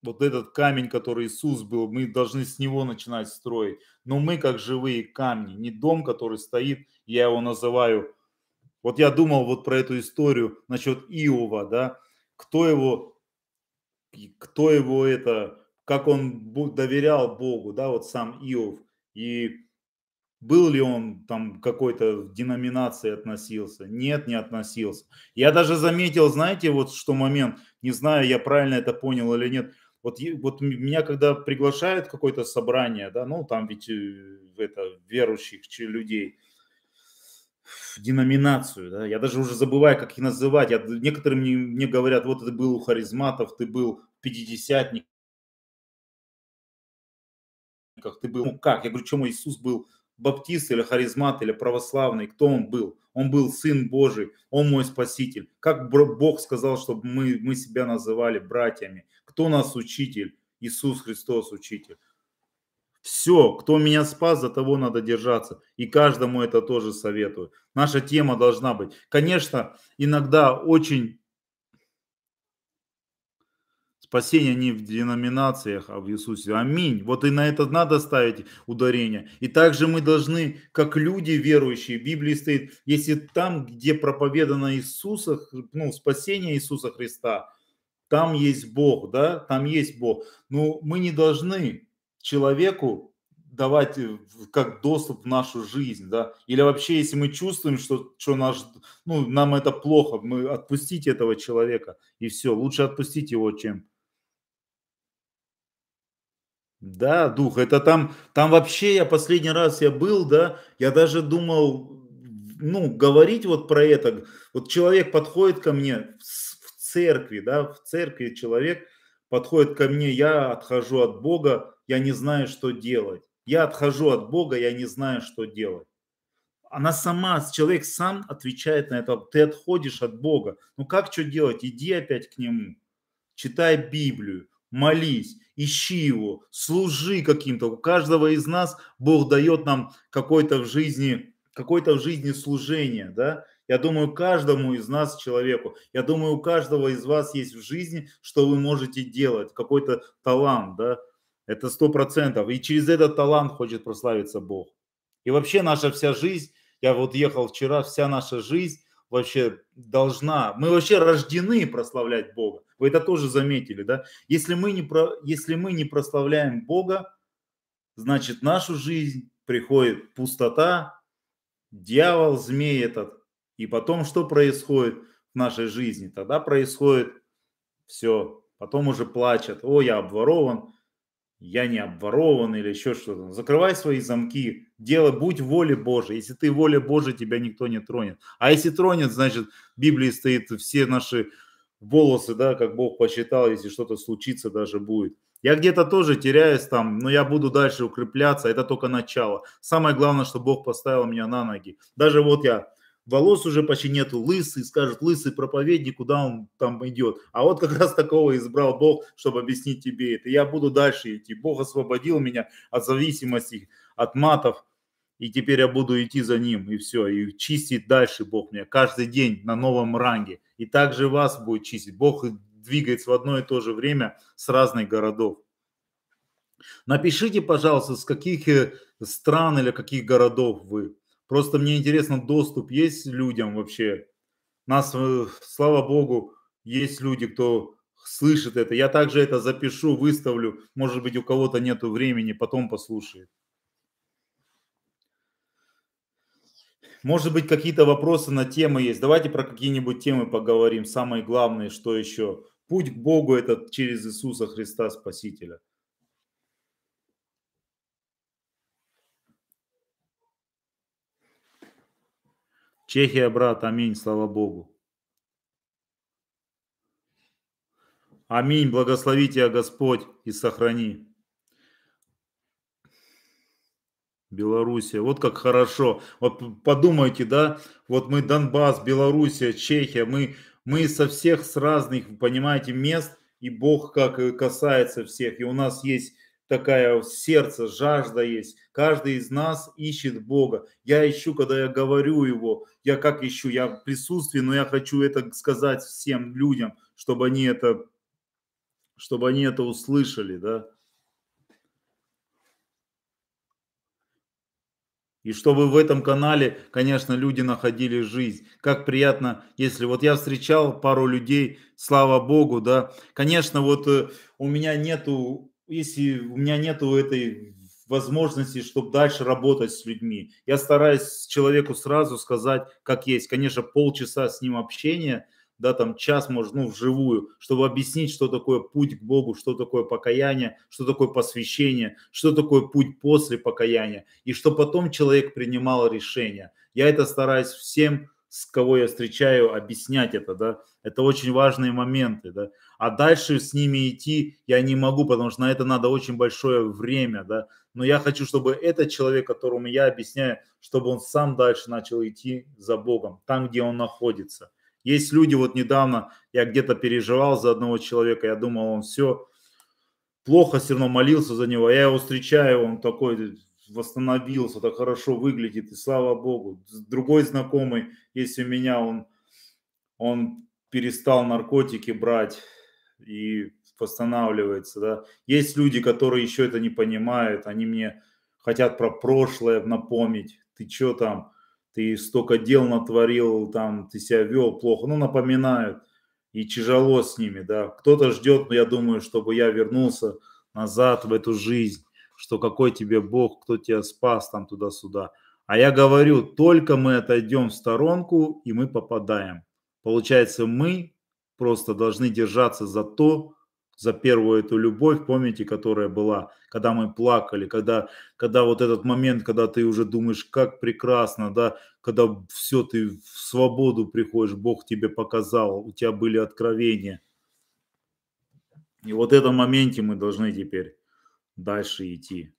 вот этот камень, который Иисус был, мы должны с него начинать строить. Но мы как живые камни, не дом, который стоит, я его называю. Вот я думал вот про эту историю насчет Иова, да, кто его, кто его это, как он доверял Богу, да, вот сам Иов, и был ли он там какой-то в деноминации относился? Нет, не относился. Я даже заметил, знаете, вот что момент, не знаю, я правильно это понял или нет. Вот, вот меня когда приглашают какое-то собрание, да, ну там ведь э, это верующих людей в деноминацию, да, я даже уже забываю, как их называть. Я, некоторые мне, мне говорят, вот ты был у харизматов, ты был пятидесятник, как ты был, ну как, я говорю, чему Иисус был баптист или харизмат или православный, кто он был? Он был Сын Божий, он мой Спаситель. Как Бог сказал, чтобы мы, мы себя называли братьями? Кто нас учитель? Иисус Христос учитель. Все, кто меня спас, за того надо держаться. И каждому это тоже советую. Наша тема должна быть. Конечно, иногда очень Спасение не в деноминациях, а в Иисусе. Аминь. Вот и на это надо ставить ударение. И также мы должны, как люди верующие, в Библии стоит, если там, где проповедано Иисуса, ну, спасение Иисуса Христа, там есть Бог, да, там есть Бог. Но мы не должны человеку давать э, как доступ в нашу жизнь, да, или вообще, если мы чувствуем, что, что наш, ну, нам это плохо, мы отпустить этого человека, и все, лучше отпустить его, чем да, дух, это там, там вообще я последний раз я был, да, я даже думал, ну, говорить вот про это. Вот человек подходит ко мне в церкви, да, в церкви человек подходит ко мне, я отхожу от Бога, я не знаю, что делать. Я отхожу от Бога, я не знаю, что делать. Она сама, человек сам отвечает на это. Ты отходишь от Бога. Ну как что делать? Иди опять к Нему. Читай Библию, молись ищи его, служи каким-то. У каждого из нас Бог дает нам какой-то в жизни, какое-то в жизни служение, да. Я думаю, каждому из нас, человеку, я думаю, у каждого из вас есть в жизни, что вы можете делать, какой-то талант, да, это сто процентов. И через этот талант хочет прославиться Бог. И вообще наша вся жизнь, я вот ехал вчера, вся наша жизнь вообще должна, мы вообще рождены прославлять Бога. Вы это тоже заметили, да? Если мы не, про, если мы не прославляем Бога, значит, в нашу жизнь приходит пустота, дьявол, змей этот. И потом что происходит в нашей жизни? Тогда происходит все. Потом уже плачут. О, я обворован, я не обворован или еще что-то. Закрывай свои замки, дело, будь воле Божией. Если ты воля Божия, тебя никто не тронет. А если тронет, значит, в Библии стоит все наши волосы, да, как Бог посчитал, если что-то случится даже будет. Я где-то тоже теряюсь там, но я буду дальше укрепляться, это только начало. Самое главное, что Бог поставил меня на ноги. Даже вот я, волос уже почти нету, лысый, скажет, лысый проповедник, куда он там идет. А вот как раз такого избрал Бог, чтобы объяснить тебе это. Я буду дальше идти. Бог освободил меня от зависимости, от матов, и теперь я буду идти за ним, и все, и чистить дальше Бог меня каждый день на новом ранге и также вас будет чистить. Бог двигается в одно и то же время с разных городов. Напишите, пожалуйста, с каких э, стран или каких городов вы. Просто мне интересно, доступ есть людям вообще? Нас, э, слава богу, есть люди, кто слышит это. Я также это запишу, выставлю. Может быть, у кого-то нет времени, потом послушает. Может быть, какие-то вопросы на темы есть. Давайте про какие-нибудь темы поговорим. Самое главное, что еще? Путь к Богу – это через Иисуса Христа Спасителя. Чехия, брат, аминь, слава Богу. Аминь, благословите, тебя Господь и сохрани. Белоруссия. Вот как хорошо. Вот подумайте, да, вот мы Донбасс, Белоруссия, Чехия, мы, мы со всех, с разных, понимаете, мест, и Бог как касается всех. И у нас есть такая сердце, жажда есть. Каждый из нас ищет Бога. Я ищу, когда я говорю Его. Я как ищу? Я в присутствии, но я хочу это сказать всем людям, чтобы они это, чтобы они это услышали, да. И чтобы в этом канале, конечно, люди находили жизнь. Как приятно, если вот я встречал пару людей, слава богу, да. Конечно, вот э, у меня нету, если у меня нету этой возможности, чтобы дальше работать с людьми. Я стараюсь человеку сразу сказать, как есть. Конечно, полчаса с ним общения – да, там час, может, ну, вживую, чтобы объяснить, что такое путь к Богу, что такое покаяние, что такое посвящение, что такое путь после покаяния, и что потом человек принимал решение. Я это стараюсь всем, с кого я встречаю, объяснять это, да, это очень важные моменты, да, а дальше с ними идти я не могу, потому что на это надо очень большое время, да, но я хочу, чтобы этот человек, которому я объясняю, чтобы он сам дальше начал идти за Богом, там, где он находится – есть люди, вот недавно я где-то переживал за одного человека, я думал, он все плохо, все равно молился за него. Я его встречаю, он такой восстановился, так хорошо выглядит, и слава богу. Другой знакомый, если у меня, он, он перестал наркотики брать и восстанавливается. Да. Есть люди, которые еще это не понимают, они мне хотят про прошлое напомнить. Ты что там? ты столько дел натворил, там, ты себя вел плохо, ну, напоминают, и тяжело с ними, да. Кто-то ждет, ну, я думаю, чтобы я вернулся назад в эту жизнь, что какой тебе Бог, кто тебя спас там туда-сюда. А я говорю, только мы отойдем в сторонку, и мы попадаем. Получается, мы просто должны держаться за то, за первую эту любовь, помните, которая была, когда мы плакали, когда, когда вот этот момент, когда ты уже думаешь, как прекрасно, да, когда все, ты в свободу приходишь, Бог тебе показал, у тебя были откровения. И вот в этом моменте мы должны теперь дальше идти.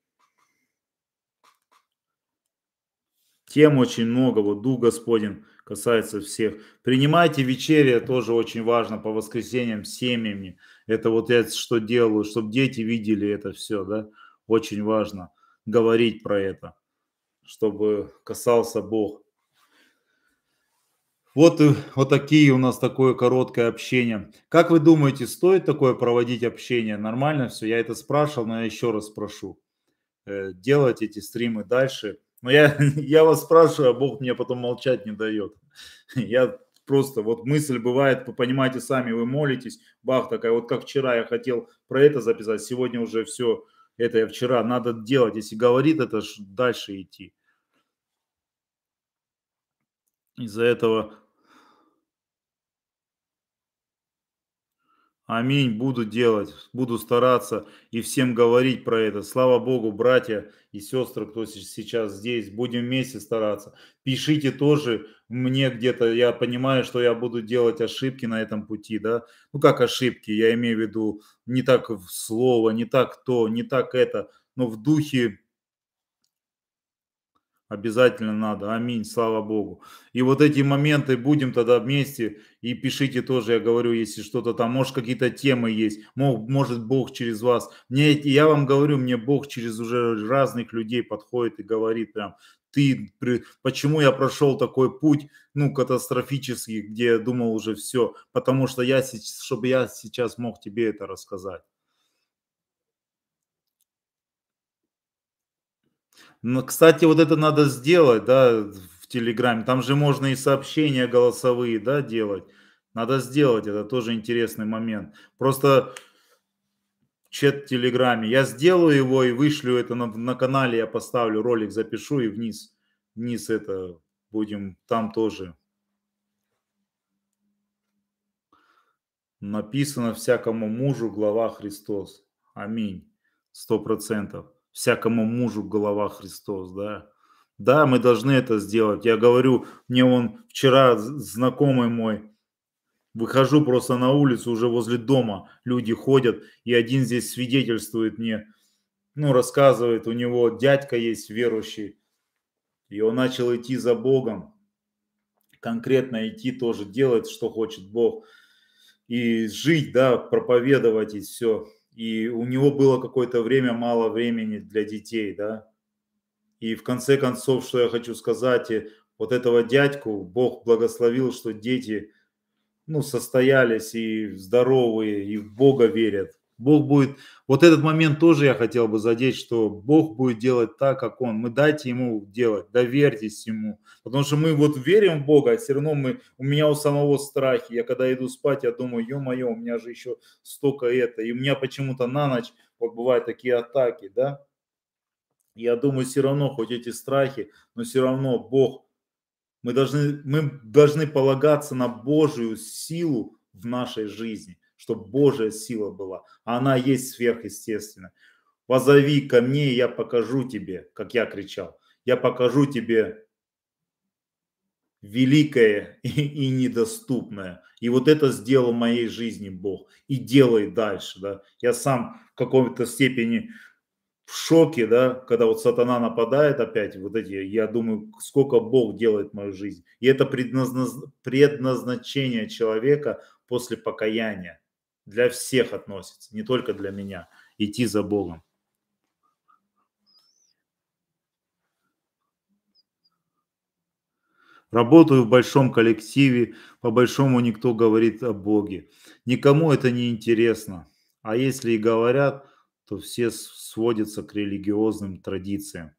Тем очень много, вот Дух Господень касается всех. Принимайте вечеря, тоже очень важно, по воскресеньям семьями. Это вот я что делаю, чтобы дети видели это все, да. Очень важно говорить про это, чтобы касался Бог. Вот, э, вот такие у нас такое короткое общение. Как вы думаете, стоит такое проводить общение? Нормально все? Я это спрашивал, но я еще раз спрошу. Э, делать эти стримы дальше. Но я, (laughs) я вас спрашиваю, а Бог мне потом молчать не дает. (laughs) Я просто вот мысль бывает, вы понимаете сами, вы молитесь, бах, такая вот как вчера я хотел про это записать, сегодня уже все, это я вчера, надо делать, если говорит, это ж дальше идти. Из-за этого Аминь, буду делать, буду стараться и всем говорить про это. Слава Богу, братья и сестры, кто сейчас здесь, будем вместе стараться. Пишите тоже мне где-то, я понимаю, что я буду делать ошибки на этом пути, да. Ну как ошибки, я имею в виду не так в слово, не так то, не так это, но в духе Обязательно надо. Аминь. Слава Богу. И вот эти моменты будем тогда вместе. И пишите тоже, я говорю, если что-то там, может, какие-то темы есть. Может, Бог через вас. Мне, я вам говорю, мне Бог через уже разных людей подходит и говорит прям, ты, почему я прошел такой путь, ну, катастрофический, где я думал уже все, потому что я, чтобы я сейчас мог тебе это рассказать. Но, кстати, вот это надо сделать, да, в Телеграме. Там же можно и сообщения голосовые, да, делать. Надо сделать, это тоже интересный момент. Просто чат в Телеграме. Я сделаю его и вышлю это на, на канале, я поставлю ролик, запишу и вниз, вниз это будем там тоже. Написано всякому мужу глава Христос. Аминь. Сто процентов всякому мужу голова Христос, да. Да, мы должны это сделать. Я говорю, мне он вчера знакомый мой, выхожу просто на улицу, уже возле дома люди ходят, и один здесь свидетельствует мне, ну, рассказывает, у него дядька есть верующий, и он начал идти за Богом, конкретно идти тоже делать, что хочет Бог, и жить, да, проповедовать и все и у него было какое-то время, мало времени для детей, да. И в конце концов, что я хочу сказать, э, вот этого дядьку Бог благословил, что дети, ну, состоялись и здоровые, и в Бога верят. Бог будет... Вот этот момент тоже я хотел бы задеть, что Бог будет делать так, как Он. Мы дайте Ему делать, доверьтесь Ему. Потому что мы вот верим в Бога, а все равно мы... У меня у самого страхи. Я когда иду спать, я думаю, ё-моё, у меня же еще столько это. И у меня почему-то на ночь вот бывают такие атаки, да? Я думаю, все равно, хоть эти страхи, но все равно Бог... Мы должны, мы должны полагаться на Божию силу в нашей жизни – чтобы Божья сила была. А она есть сверхъестественно. Позови ко мне, и я покажу тебе, как я кричал. Я покажу тебе великое и, недоступное. И вот это сделал в моей жизни Бог. И делай дальше. Да? Я сам в какой-то степени в шоке, да, когда вот сатана нападает опять, вот эти, я думаю, сколько Бог делает в мою жизнь. И это предназначение человека после покаяния для всех относится, не только для меня. Идти за Богом. Работаю в большом коллективе, по-большому никто говорит о Боге. Никому это не интересно. А если и говорят, то все сводятся к религиозным традициям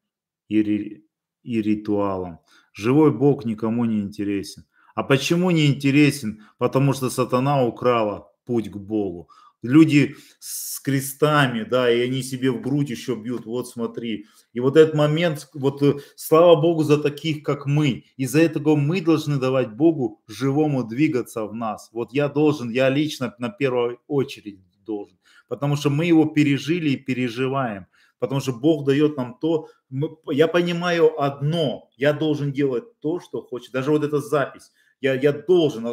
и, ри... и ритуалам. Живой Бог никому не интересен. А почему не интересен? Потому что сатана украла путь к Богу. Люди с крестами, да, и они себе в грудь еще бьют, вот смотри. И вот этот момент, вот э, слава Богу за таких, как мы. И за этого мы должны давать Богу живому двигаться в нас. Вот я должен, я лично на первую очередь должен. Потому что мы его пережили и переживаем. Потому что Бог дает нам то, мы, я понимаю одно, я должен делать то, что хочет. Даже вот эта запись, я, я должен э,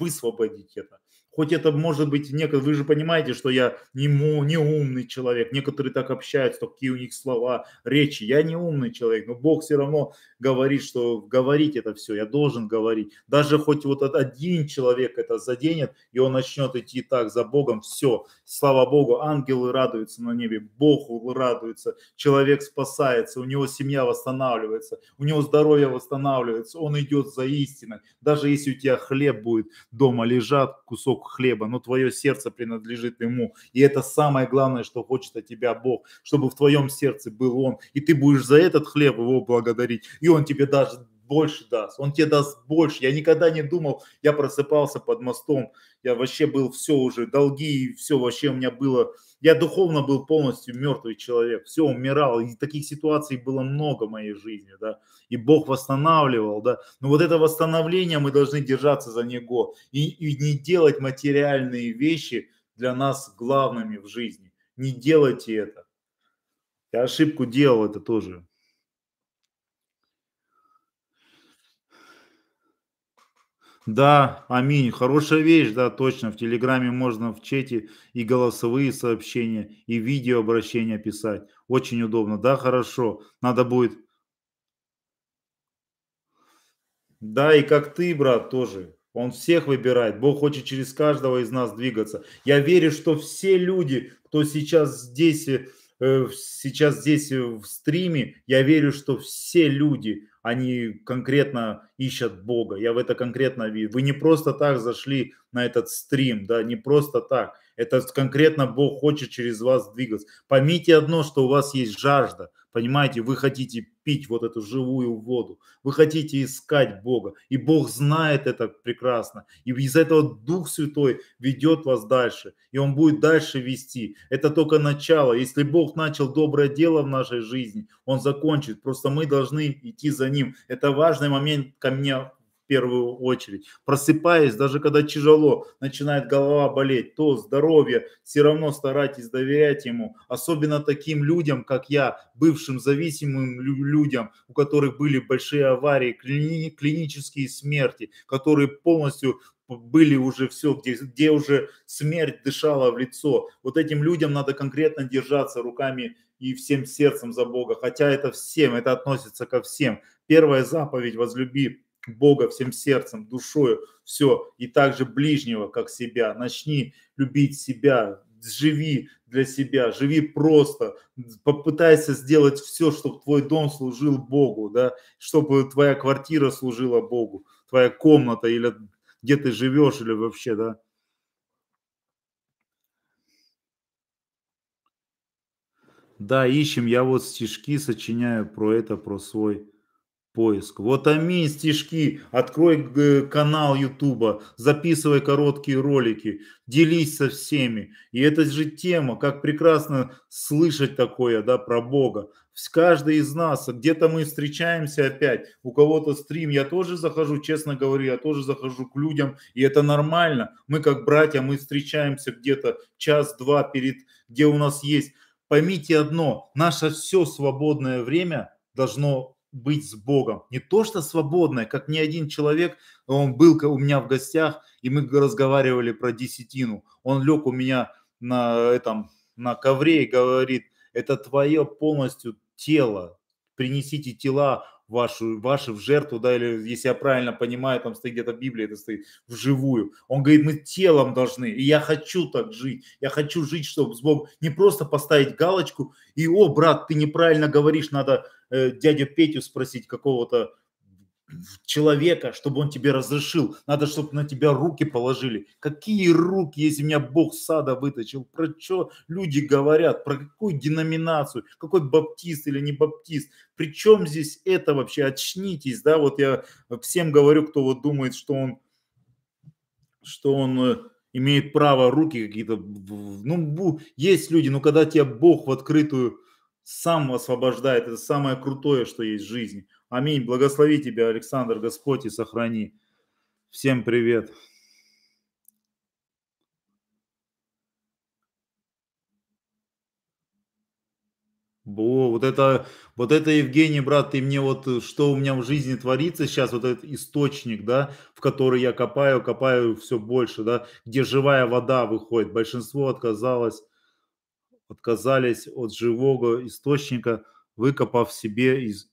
высвободить это хоть это может быть, некоторые, вы же понимаете, что я не, не умный человек, некоторые так общаются, какие у них слова, речи, я не умный человек, но Бог все равно говорит, что говорить это все, я должен говорить, даже хоть вот один человек это заденет, и он начнет идти так за Богом, все, слава Богу, ангелы радуются на небе, Бог радуется, человек спасается, у него семья восстанавливается, у него здоровье восстанавливается, он идет за истиной, даже если у тебя хлеб будет дома лежат, кусок хлеба, но твое сердце принадлежит ему. И это самое главное, что хочет от тебя Бог, чтобы в твоем сердце был он. И ты будешь за этот хлеб его благодарить. И он тебе даст больше даст, он тебе даст больше. Я никогда не думал, я просыпался под мостом, я вообще был все уже, долги, и все вообще у меня было, я духовно был полностью мертвый человек, все, умирал, и таких ситуаций было много в моей жизни, да, и Бог восстанавливал, да, но вот это восстановление мы должны держаться за Него и, и не делать материальные вещи для нас главными в жизни, не делайте это. Я ошибку делал это тоже. Да, аминь. Хорошая вещь, да, точно. В Телеграме можно в чате и голосовые сообщения, и видео обращения писать. Очень удобно. Да, хорошо. Надо будет. Да, и как ты, брат, тоже. Он всех выбирает. Бог хочет через каждого из нас двигаться. Я верю, что все люди, кто сейчас здесь, э, сейчас здесь э, в стриме, я верю, что все люди, они конкретно ищут Бога. Я в это конкретно вижу. Вы не просто так зашли на этот стрим, да, не просто так. Это конкретно Бог хочет через вас двигаться. Поймите одно, что у вас есть жажда. Понимаете, вы хотите пить вот эту живую воду, вы хотите искать Бога, и Бог знает это прекрасно. И из этого Дух Святой ведет вас дальше, и Он будет дальше вести. Это только начало. Если Бог начал доброе дело в нашей жизни, Он закончит. Просто мы должны идти за Ним. Это важный момент ко мне первую очередь. Просыпаясь, даже когда тяжело, начинает голова болеть, то здоровье, все равно старайтесь доверять ему. Особенно таким людям, как я, бывшим зависимым людям, у которых были большие аварии, клини клинические смерти, которые полностью были уже все, где, где уже смерть дышала в лицо. Вот этим людям надо конкретно держаться руками и всем сердцем за Бога, хотя это всем, это относится ко всем. Первая заповедь – возлюби Бога всем сердцем, душою, все, и также ближнего, как себя. Начни любить себя, живи для себя, живи просто, попытайся сделать все, чтобы твой дом служил Богу, да, чтобы твоя квартира служила Богу, твоя комната или где ты живешь или вообще, да. Да, ищем. Я вот стишки сочиняю про это, про свой поиск. Вот аминь, стишки, открой э, канал Ютуба, записывай короткие ролики, делись со всеми. И это же тема, как прекрасно слышать такое, да, про Бога. Каждый из нас, где-то мы встречаемся опять, у кого-то стрим, я тоже захожу, честно говоря, я тоже захожу к людям, и это нормально. Мы как братья, мы встречаемся где-то час-два перед, где у нас есть. Поймите одно, наше все свободное время должно быть с Богом. Не то, что свободное, как ни один человек, он был у меня в гостях, и мы разговаривали про десятину. Он лег у меня на этом, на ковре и говорит, это твое полностью тело, принесите тела вашу, ваши в жертву, да, или, если я правильно понимаю, там стоит где-то Библия, это стоит вживую. Он говорит, мы телом должны, и я хочу так жить, я хочу жить, чтобы с Богом не просто поставить галочку, и, о, брат, ты неправильно говоришь, надо Э, дядю Петю спросить какого-то человека, чтобы он тебе разрешил. Надо, чтобы на тебя руки положили. Какие руки, если меня Бог сада вытащил? Про что люди говорят? Про какую деноминацию? Какой баптист или не баптист? Причем здесь это вообще? Очнитесь, да? Вот я всем говорю, кто вот думает, что он, что он э, имеет право руки какие-то. Ну, есть люди, но ну, когда тебя Бог в открытую сам освобождает. Это самое крутое, что есть в жизни. Аминь. Благослови тебя, Александр, Господь, и сохрани. Всем привет. О, вот это, вот это, Евгений, брат, ты мне вот, э, что у меня в жизни творится сейчас, вот этот источник, да, в который я копаю, копаю все больше, да, где живая вода выходит. Большинство отказалось отказались от живого источника, выкопав себе из,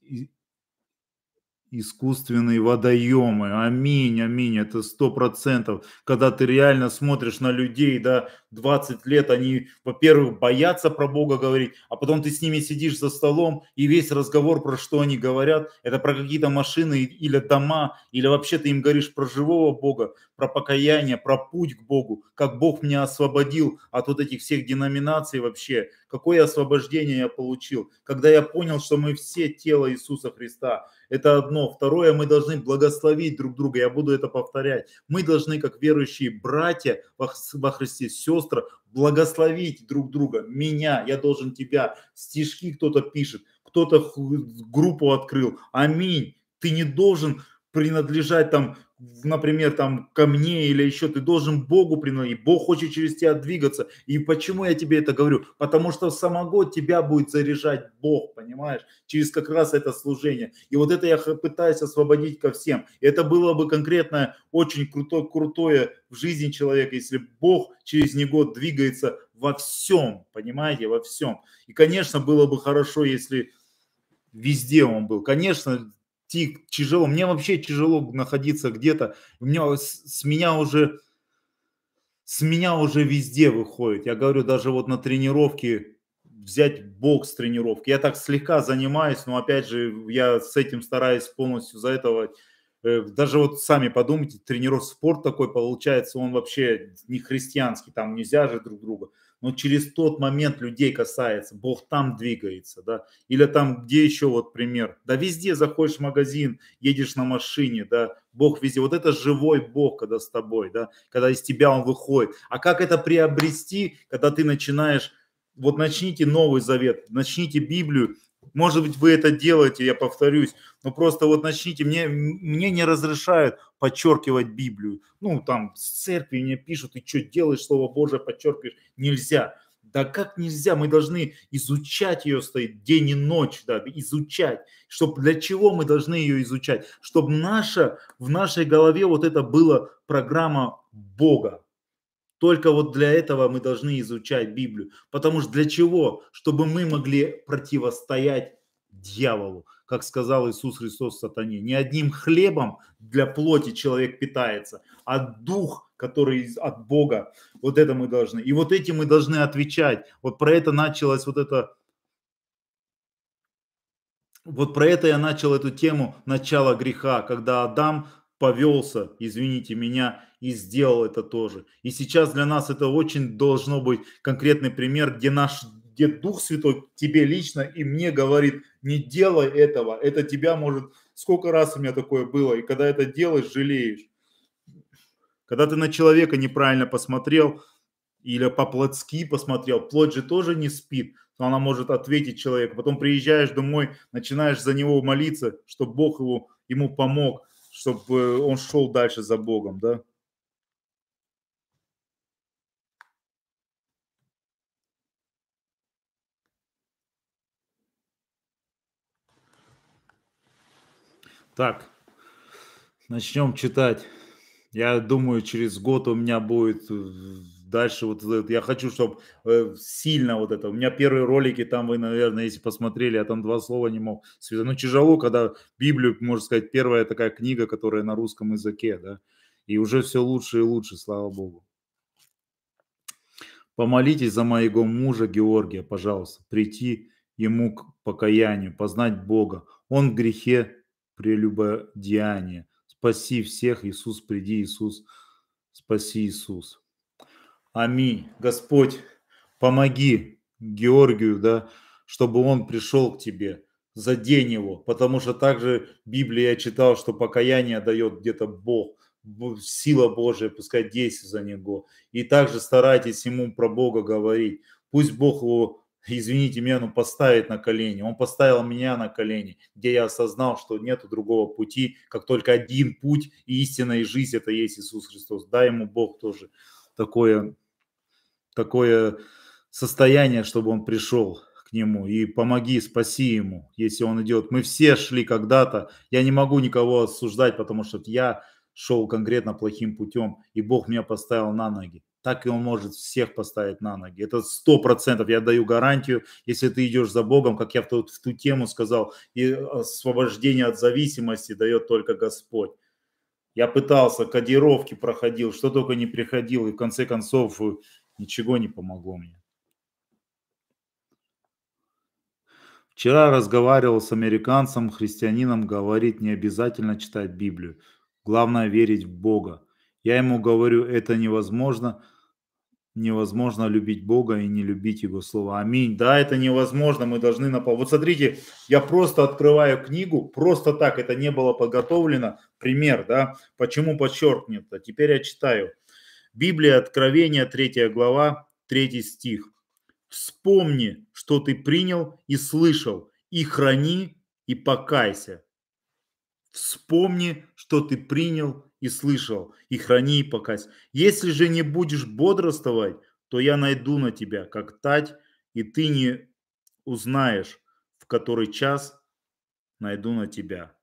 искусственные водоемы. Аминь, аминь, это сто процентов. Когда ты реально смотришь на людей, да, 20 лет, они, во-первых, боятся про Бога говорить, а потом ты с ними сидишь за столом, и весь разговор, про что они говорят, это про какие-то машины или дома, или вообще ты им говоришь про живого Бога, про покаяние, про путь к Богу, как Бог меня освободил от вот этих всех деноминаций вообще, какое освобождение я получил, когда я понял, что мы все тело Иисуса Христа, это одно. Второе, мы должны благословить друг друга. Я буду это повторять. Мы должны, как верующие братья во Христе, сестры, благословить друг друга. Меня, я должен тебя. Стишки кто-то пишет, кто-то группу открыл. Аминь. Ты не должен принадлежать там, например, там ко мне или еще, ты должен Богу принадлежать, Бог хочет через тебя двигаться. И почему я тебе это говорю? Потому что самого тебя будет заряжать Бог, понимаешь, через как раз это служение. И вот это я пытаюсь освободить ко всем. И это было бы конкретно очень круто, крутое в жизни человека, если Бог через него двигается во всем, понимаете, во всем. И, конечно, было бы хорошо, если везде он был. Конечно, тяжело. Мне вообще тяжело находиться где-то. У меня, с, меня уже с меня уже везде выходит. Я говорю, даже вот на тренировке взять бокс тренировки. Я так слегка занимаюсь, но опять же, я с этим стараюсь полностью за этого. Э, даже вот сами подумайте, тренировок спорт такой получается, он вообще не христианский, там нельзя же друг друга но через тот момент людей касается, Бог там двигается, да, или там, где еще вот пример, да везде заходишь в магазин, едешь на машине, да, Бог везде, вот это живой Бог, когда с тобой, да, когда из тебя Он выходит, а как это приобрести, когда ты начинаешь вот начните Новый Завет, начните Библию может быть, вы это делаете, я повторюсь, но просто вот начните, мне, мне не разрешают подчеркивать Библию. Ну, там, с церкви мне пишут, ты что делаешь, Слово Божие подчеркиваешь? Нельзя. Да как нельзя? Мы должны изучать ее стоит день и ночь, да, изучать. Чтоб, для чего мы должны ее изучать? Чтобы наша, в нашей голове вот это была программа Бога. Только вот для этого мы должны изучать Библию. Потому что для чего? Чтобы мы могли противостоять дьяволу, как сказал Иисус Христос сатане. Не одним хлебом для плоти человек питается, а дух, который от Бога. Вот это мы должны. И вот этим мы должны отвечать. Вот про это началось вот это вот про это я начал эту тему начала греха, когда Адам повелся, извините меня, и сделал это тоже. И сейчас для нас это очень должно быть конкретный пример, где наш где Дух Святой тебе лично и мне говорит, не делай этого, это тебя может... Сколько раз у меня такое было, и когда это делаешь, жалеешь. Когда ты на человека неправильно посмотрел, или по-плотски посмотрел, плоть же тоже не спит, но она может ответить человеку. Потом приезжаешь домой, начинаешь за него молиться, чтобы Бог его, ему помог чтобы э, он шел дальше за Богом, да? Так, начнем читать. Я думаю, через год у меня будет э, дальше э, вот я хочу, чтобы э, сильно вот это. У меня первые ролики там вы, наверное, если посмотрели, я там два слова не мог связать. Ну, тяжело, когда Библию, можно сказать, первая такая книга, которая на русском языке, да. И уже все лучше и лучше, слава Богу. Помолитесь за моего мужа Георгия, пожалуйста, прийти ему к покаянию, познать Бога. Он в грехе прелюбодеяния. Спаси всех, Иисус, приди, Иисус, спаси Иисус. Аминь. Господь, помоги Георгию, да, чтобы он пришел к тебе, задень его, потому что также в Библии я читал, что покаяние дает где-то Бог, сила Божия, пускай действие за него. И также старайтесь ему про Бога говорить. Пусть Бог его извините меня, но поставит на колени. Он поставил меня на колени, где я осознал, что нет другого пути, как только один путь и истина жизнь – это есть Иисус Христос. Дай ему Бог тоже такое такое состояние, чтобы он пришел к нему и помоги, спаси ему, если он идет. Мы все шли когда-то. Я не могу никого осуждать, потому что я шел конкретно плохим путем, и Бог меня поставил на ноги. Так и он может всех поставить на ноги. Это сто процентов. Я даю гарантию, если ты идешь за Богом, как я в ту, в ту тему сказал, и освобождение от зависимости дает только Господь. Я пытался, кодировки проходил, что только не приходил, и в конце концов э, ничего не помогло мне. Вчера разговаривал с американцем, христианином, говорит, не обязательно читать Библию. Главное верить в Бога. Я ему говорю, это невозможно. Невозможно любить Бога и не любить Его Слово. Аминь. Да, это невозможно, мы должны напомнить. Вот смотрите, я просто открываю книгу, просто так, это не было подготовлено. Пример, да, почему подчеркнуто. Теперь я читаю. Библия Откровения, 3 глава, 3 стих. «Вспомни, что ты принял и слышал, и храни, и покайся». Вспомни, что ты принял и слышал, и храни, и покайся. Если же не будешь бодрствовать, то я найду на тебя, как тать, и ты не узнаешь, в который час найду на тебя.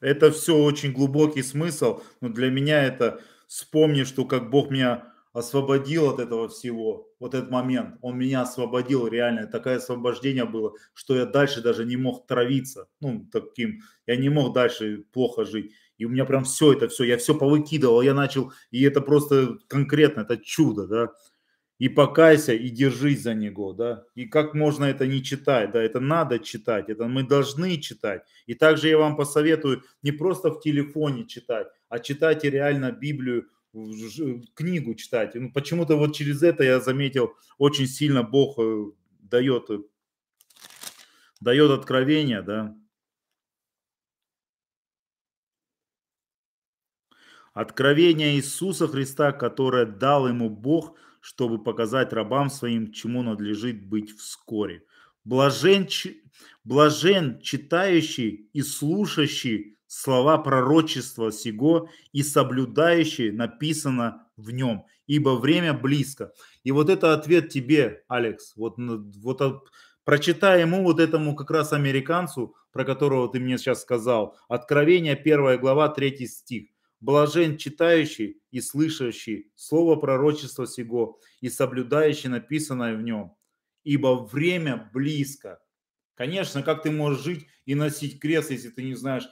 Это все очень глубокий смысл, но для меня это вспомни, что как Бог меня освободил от этого всего, вот этот момент, он меня освободил реально, такое освобождение было, что я дальше даже не мог травиться, ну, таким, я не мог дальше плохо жить, и у меня прям все это, все, я все повыкидывал, я начал, и это просто конкретно, это чудо, да, и покайся, и держись за него, да, и как можно это не читать, да, это надо читать, это мы должны читать, и также я вам посоветую не просто в телефоне читать, а читайте реально Библию, книгу читать. Ну, почему-то вот через это я заметил, очень сильно Бог э, дает, э, дает откровение, да. Откровение Иисуса Христа, которое дал ему Бог, чтобы показать рабам своим, чему надлежит быть вскоре. Блажен, блажен читающий и слушающий слова пророчества сего и соблюдающие написано в нем, ибо время близко. И вот это ответ тебе, Алекс. Вот, вот прочитай ему, вот этому как раз американцу, про которого ты мне сейчас сказал. Откровение, 1 глава, 3 стих. Блажен читающий и слышащий слово пророчества сего и соблюдающий написанное в нем, ибо время близко. Конечно, как ты можешь жить и носить крест, если ты не знаешь,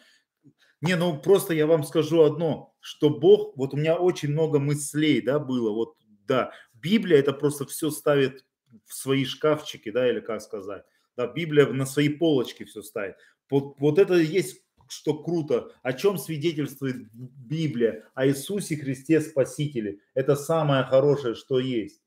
не, ну просто я вам скажу одно, что Бог, вот у меня очень много мыслей, да, было, вот, да, Библия это просто все ставит в свои шкафчики, да, или как сказать, да, Библия на свои полочки все ставит. Вот, вот это есть что круто, о чем свидетельствует Библия, о Иисусе Христе Спасителе. Это самое хорошее, что есть.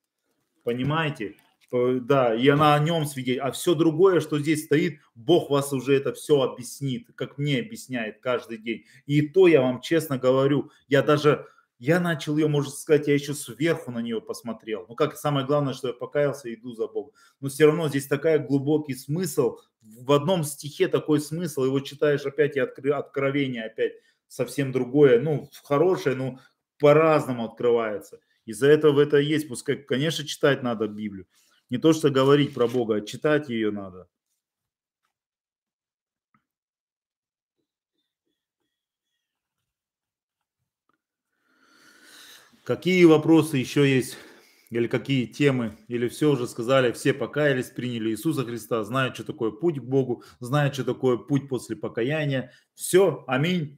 Понимаете? да, и она о нем свидетельствует. А все другое, что здесь стоит, Бог вас уже это все объяснит, как мне объясняет каждый день. И то я вам честно говорю, я даже, я начал ее, можно сказать, я еще сверху на нее посмотрел. Ну как, самое главное, что я покаялся и иду за Богом. Но все равно здесь такая глубокий смысл, в одном стихе такой смысл, его читаешь опять, и откровение опять совсем другое, ну хорошее, но по-разному открывается. Из-за этого это есть. Пускай, конечно, читать надо Библию. Не то, что говорить про Бога, а читать ее надо. Какие вопросы еще есть? Или какие темы? Или все уже сказали, все покаялись, приняли Иисуса Христа, знают, что такое путь к Богу, знают, что такое путь после покаяния. Все, аминь.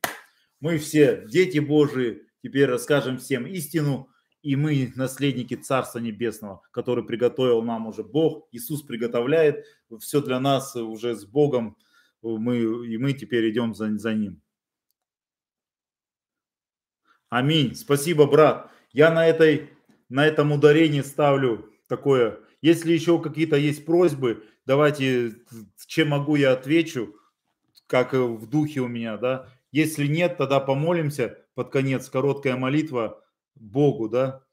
Мы все дети Божии, теперь расскажем всем истину, и мы наследники Царства Небесного, который приготовил нам уже Бог. Иисус приготовляет все для нас уже с Богом, мы, и мы теперь идем за, за Ним. Аминь. Спасибо, брат. Я на, этой, на этом ударении ставлю такое. Если еще какие-то есть просьбы, давайте, чем могу, я отвечу, как в духе у меня, да. Если нет, тогда помолимся под конец, короткая молитва – Богу, да?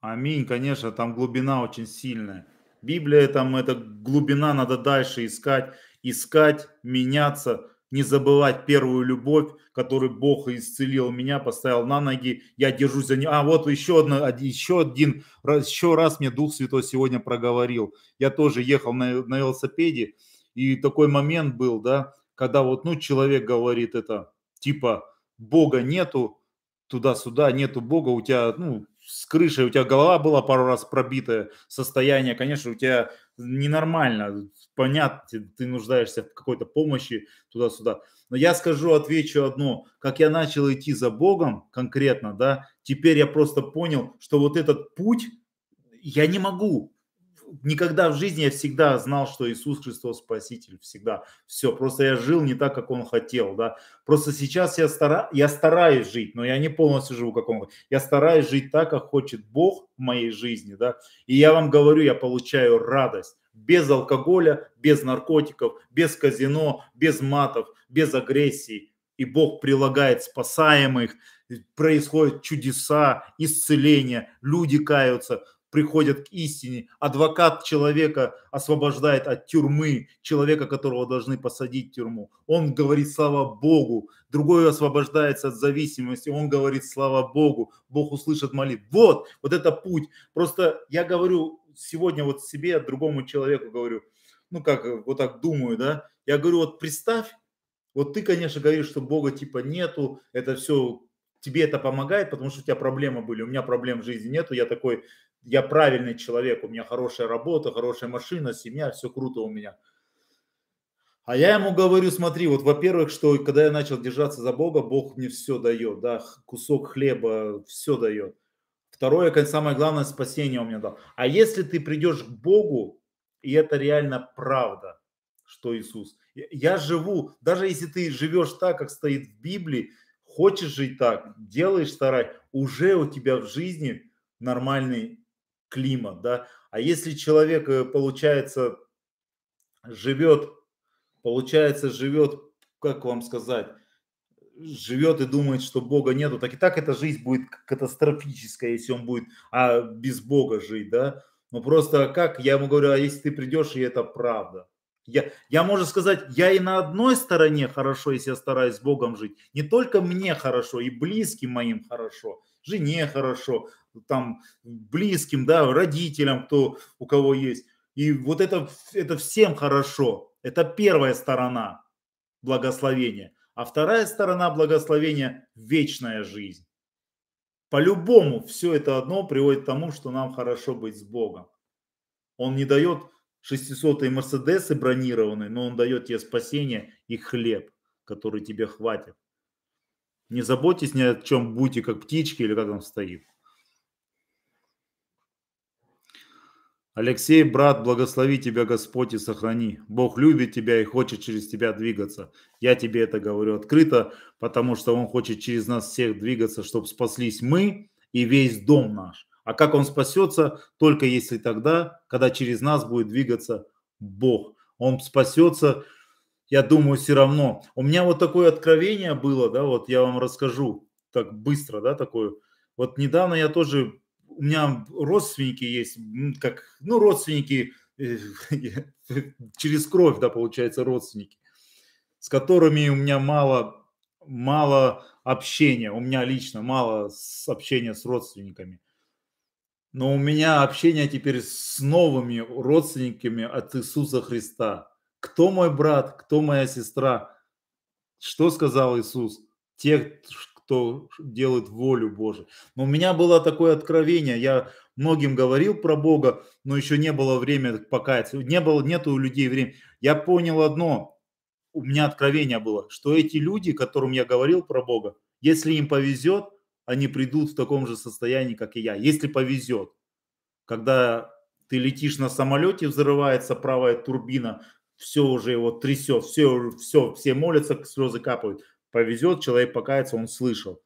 Аминь, конечно, там глубина очень сильная. Библия там это глубина, надо дальше искать, искать, меняться, не забывать первую любовь, которой Бог исцелил меня, поставил на ноги, я держусь за нее. А вот еще, одна, еще один, еще раз мне Дух Святой сегодня проговорил. Я тоже ехал на, на велосипеде, и такой момент был, да, когда вот, ну, человек говорит это, типа, Бога нету, туда-сюда, нету Бога, у тебя, ну, с крышей, у тебя голова была пару раз пробитая состояние, конечно, у тебя ненормально, понятно, ты нуждаешься в какой-то помощи туда-сюда. Но я скажу, отвечу одно, как я начал идти за Богом конкретно, да, теперь я просто понял, что вот этот путь я не могу, никогда в жизни я всегда знал, что Иисус Христос Спаситель, всегда. Все, просто я жил не так, как Он хотел, да. Просто сейчас я, стара... я стараюсь жить, но я не полностью живу, как Он Я стараюсь жить так, как хочет Бог в моей жизни, да. И я вам говорю, я получаю радость без алкоголя, без наркотиков, без казино, без матов, без агрессии. И Бог прилагает спасаемых, происходят чудеса, исцеления, люди каются приходят к истине. Адвокат человека освобождает от тюрьмы, человека, которого должны посадить в тюрьму. Он говорит «Слава Богу!» Другой освобождается от зависимости, он говорит «Слава Богу!» Бог услышит молитву. Вот, вот это путь. Просто я говорю сегодня вот себе, другому человеку говорю, ну как, вот так думаю, да, я говорю, вот представь, вот ты, конечно, говоришь, что Бога типа нету, это все тебе это помогает, потому что у тебя проблемы были. У меня проблем в жизни нету. Я такой я правильный человек, у меня хорошая работа, хорошая машина, семья, все круто у меня. А я ему говорю, смотри, вот, во-первых, что когда я начал держаться за Бога, Бог мне все дает, да, кусок хлеба, все дает. Второе, самое главное, спасение у меня дал. А если ты придешь к Богу, и это реально правда, что Иисус. Я живу, даже если ты живешь так, как стоит в Библии, хочешь жить так, делаешь, старай, уже у тебя в жизни нормальный климат, да. А если человек, э, получается, живет, получается, живет, как вам сказать, живет и думает, что Бога нету, так и так эта жизнь будет катастрофическая, если он будет а, без Бога жить, да. Ну просто как, я ему говорю, а если ты придешь, и это правда. Я, я можно сказать, я и на одной стороне хорошо, если я стараюсь с Богом жить. Не только мне хорошо, и близким моим хорошо, жене хорошо, там близким, да, родителям, кто у кого есть. И вот это, это всем хорошо. Это первая сторона благословения. А вторая сторона благословения – вечная жизнь. По-любому все это одно приводит к тому, что нам хорошо быть с Богом. Он не дает 600-е Мерседесы бронированные, но он дает тебе спасение и хлеб, который тебе хватит. Не заботьтесь ни о чем, будьте как птички или как он стоит. Алексей, брат, благослови тебя Господь и сохрани. Бог любит тебя и хочет через тебя двигаться. Я тебе это говорю открыто, потому что Он хочет через нас всех двигаться, чтобы спаслись мы и весь дом наш. А как Он спасется? Только если тогда, когда через нас будет двигаться Бог. Он спасется, я думаю, все равно. У меня вот такое откровение было, да, вот я вам расскажу так быстро, да, такое. Вот недавно я тоже у меня родственники есть, как, ну, родственники э, (laughs) через кровь, да, получается, родственники, с которыми у меня мало, мало общения, у меня лично мало общения с родственниками. Но у меня общение теперь с новыми родственниками от Иисуса Христа. Кто мой брат, кто моя сестра? Что сказал Иисус? Те, кто делает волю Божию. Но у меня было такое откровение, я многим говорил про Бога, но еще не было времени покаяться, не было, нету у людей времени. Я понял одно, у меня откровение было, что эти люди, которым я говорил про Бога, если им повезет, они придут в таком же состоянии, как и я. Если повезет, когда ты летишь на самолете, взрывается правая турбина, все уже его трясет, все, все, все молятся, слезы капают повезет, человек покается, он слышал.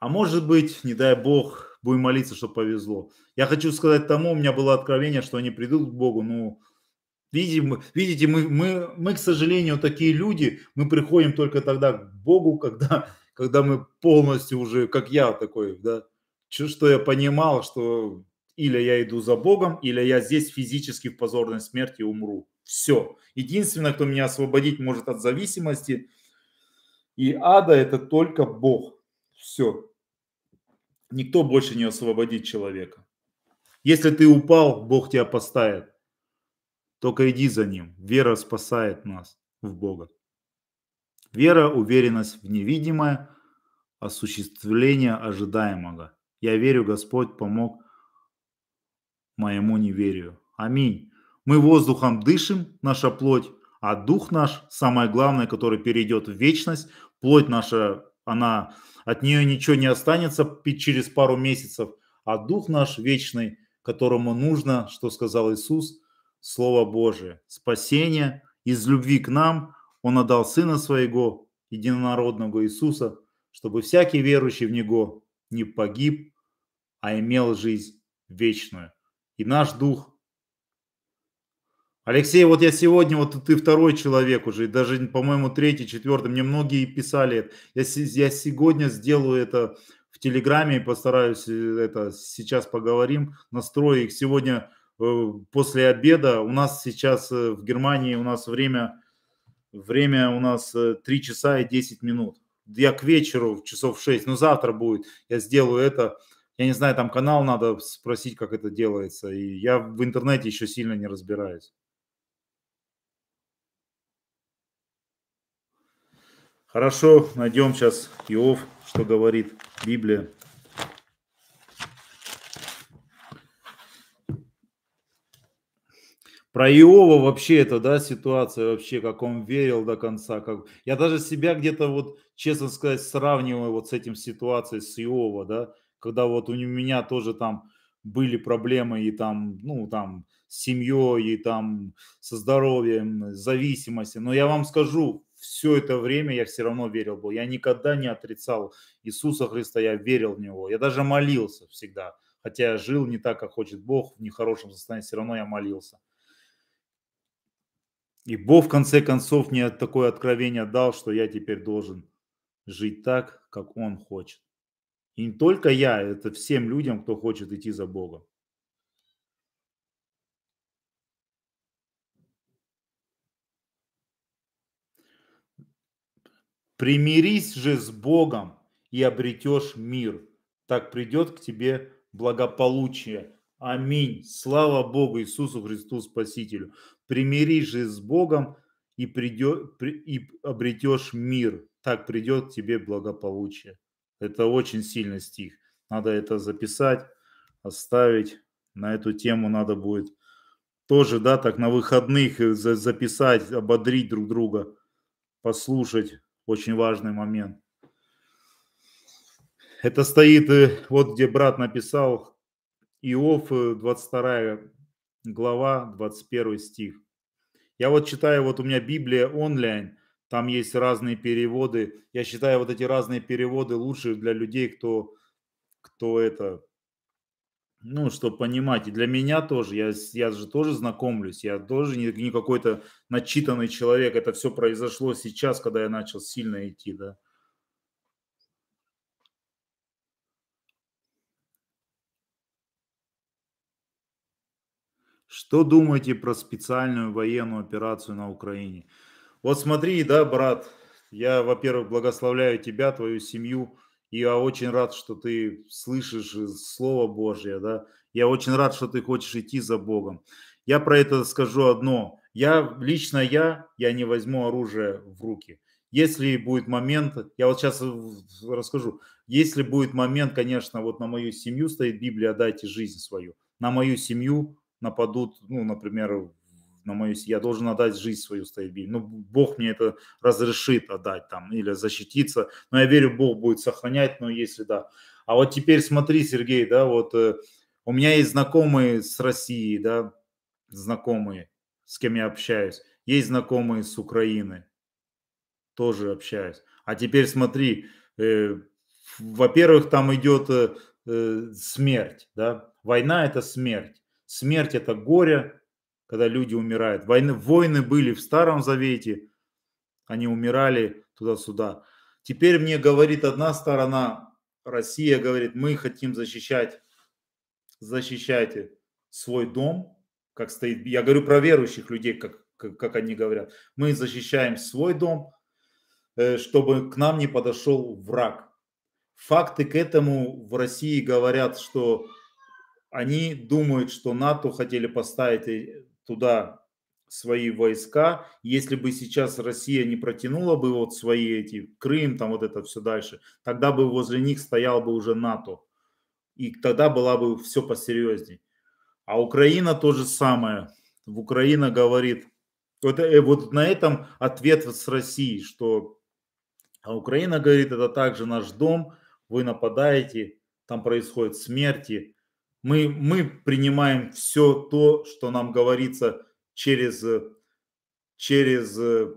А может быть, не дай бог, будем молиться, чтобы повезло. Я хочу сказать тому, у меня было откровение, что они придут к Богу, ну, видим, видите, мы, мы, мы, к сожалению, такие люди, мы приходим только тогда к Богу, (laughs) когда, когда мы полностью уже, как я такой, да, что я понимал, что или я иду за Богом, или я здесь физически в позорной смерти умру. Все. Единственное, кто меня освободить может от зависимости – и ада – это только Бог. Все. Никто больше не освободит человека. Если ты упал, Бог тебя поставит. Только иди за Ним. Вера спасает нас в Бога. Вера – уверенность в невидимое, осуществление ожидаемого. Я верю, Господь помог моему неверию. Аминь. Мы воздухом дышим, наша плоть а дух наш, самое главное, который перейдет в вечность, плоть наша, она, от нее ничего не останется через пару месяцев, а дух наш вечный, которому нужно, что сказал Иисус, Слово Божие, спасение из любви к нам, Он отдал Сына Своего, единородного Иисуса, чтобы всякий верующий в Него не погиб, а имел жизнь вечную. И наш дух Алексей, вот я сегодня, вот ты второй человек уже, даже, по-моему, третий, четвертый, мне многие писали Я, я сегодня сделаю это в Телеграме и постараюсь э, это, сейчас поговорим, настрою их сегодня э, после обеда. У нас сейчас э, в Германии, у нас время, время у нас 3 часа и 10 минут. Я к вечеру, часов 6, но завтра будет, я сделаю это. Я не знаю, там канал надо спросить, как это делается. И я в интернете еще сильно не разбираюсь. Хорошо, найдем сейчас Иов, что говорит Библия. Про Иова вообще это, да, ситуация вообще, как он верил до конца. Как... Я даже себя где-то вот, честно сказать, сравниваю вот с этим ситуацией с Иова, да, когда вот у меня тоже там были проблемы и там, ну, там, с семьей, и там, со здоровьем, с зависимостью. Но я вам скажу, все это время я все равно верил был. Я никогда не отрицал Иисуса Христа, я верил в Него. Я даже молился всегда. Хотя я жил не так, как хочет Бог, в нехорошем состоянии, все равно я молился. И Бог, в конце концов, мне такое откровение дал, что я теперь должен жить так, как Он хочет. И не только я, это всем людям, кто хочет идти за Богом. Примирись же с Богом и обретешь мир. Так придет к тебе благополучие. Аминь. Слава Богу Иисусу Христу Спасителю. Примирись же с Богом и, придет, и обретешь мир. Так придет к тебе благополучие. Это очень сильный стих. Надо это записать, оставить. На эту тему надо будет тоже, да, так на выходных э, записать, ободрить друг друга, послушать очень важный момент. Это стоит, э, вот где брат написал, Иов, 22 э, глава, 21 стих. Я вот читаю, вот у меня Библия онлайн, там есть разные переводы. Я считаю вот эти разные переводы лучше для людей, кто, кто это, ну, чтобы понимать, и для меня тоже, я, я же тоже знакомлюсь, я тоже не, не какой-то начитанный человек, это все произошло сейчас, когда я начал сильно идти, да. Что думаете про специальную военную операцию на Украине? Вот смотри, да, брат, я, во-первых, благословляю тебя, твою семью, я очень рад, что ты слышишь Слово Божье, да. Я очень рад, что ты хочешь идти за Богом. Я про это скажу одно. Я, лично я, я не возьму оружие в руки. Если будет момент, я вот сейчас расскажу, если будет момент, конечно, вот на мою семью стоит Библия, дайте жизнь свою. На мою семью нападут, ну, например, на мою, я должен отдать жизнь свою стабильно, Ну, Бог мне это разрешит отдать там или защититься. Но я верю, Бог будет сохранять, но ну, если да. А вот теперь смотри, Сергей, да, вот э, у меня есть знакомые с России, да, знакомые, с кем я общаюсь. Есть знакомые с Украины, тоже общаюсь. А теперь смотри, э, во-первых, там идет э, э, смерть, да, война – это смерть. Смерть – это горе, когда люди умирают. Войны, войны были в Старом Завете, они умирали туда-сюда. Теперь мне говорит одна сторона, Россия говорит, мы хотим защищать, защищайте свой дом, как стоит, я говорю про верующих людей, как, как, как они говорят, мы защищаем свой дом, э, чтобы к нам не подошел враг. Факты к этому в России говорят, что они думают, что НАТО хотели поставить э, туда свои войска. Если бы сейчас Россия не протянула бы вот свои эти Крым, там вот это все дальше, тогда бы возле них стоял бы уже НАТО. И тогда была бы все посерьезней. А Украина то же самое. В Украина говорит, вот, э, вот на этом ответ с России, что а Украина говорит, это также наш дом, вы нападаете, там происходят смерти, мы, мы принимаем все то, что нам говорится через, э, через э,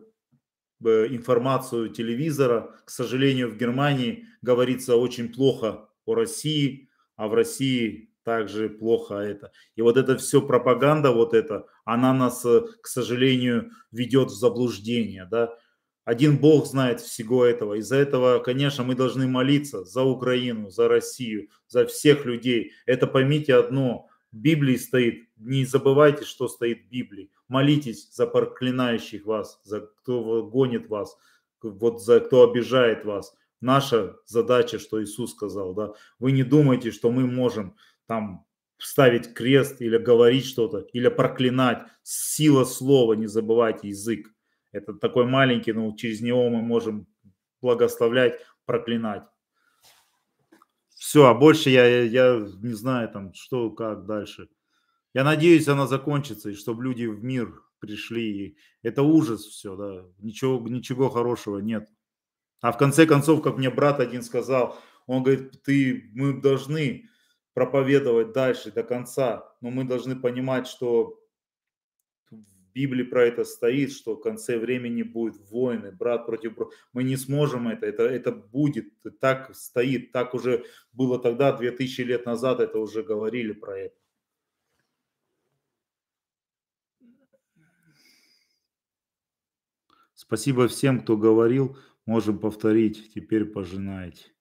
информацию телевизора. К сожалению, в Германии говорится очень плохо о России, а в России также плохо это. И вот это все пропаганда, вот это, она нас, э, к сожалению, ведет в заблуждение, да. Один Бог знает всего этого. Из-за этого, конечно, мы должны молиться за Украину, за Россию, за всех людей. Это поймите одно. В Библии стоит, не забывайте, что стоит в Библии. Молитесь за проклинающих вас, за кто гонит вас, вот за кто обижает вас. Наша задача, что Иисус сказал, да, вы не думайте, что мы можем там ставить крест или говорить что-то, или проклинать. Сила слова, не забывайте язык. Это такой маленький, но через него мы можем благословлять, проклинать. Все, а больше я, я, я не знаю там, что, как дальше. Я надеюсь, она закончится, и чтобы люди в мир пришли. Это ужас все, да. Ничего, ничего хорошего нет. А в конце концов, как мне брат один сказал, он говорит, ты, мы должны проповедовать дальше до конца, но мы должны понимать, что Библии про это стоит, что в конце времени будет войны, брат против брата. Мы не сможем это, это, это будет, так стоит, так уже было тогда, 2000 лет назад, это уже говорили про это. Спасибо всем, кто говорил. Можем повторить. Теперь пожинаете.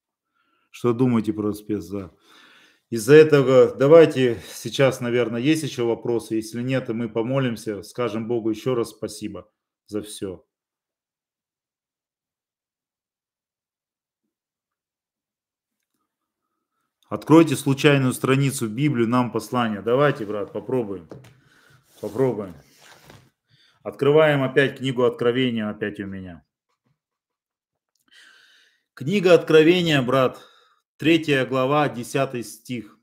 Что думаете про спецзакон? Из-за этого давайте сейчас, наверное, есть еще вопросы. Если нет, мы помолимся, скажем Богу еще раз спасибо за все. Откройте случайную страницу Библию, нам послание. Давайте, брат, попробуем. Попробуем. Открываем опять книгу Откровения, опять у меня. Книга Откровения, брат, 3 глава, 10 стих.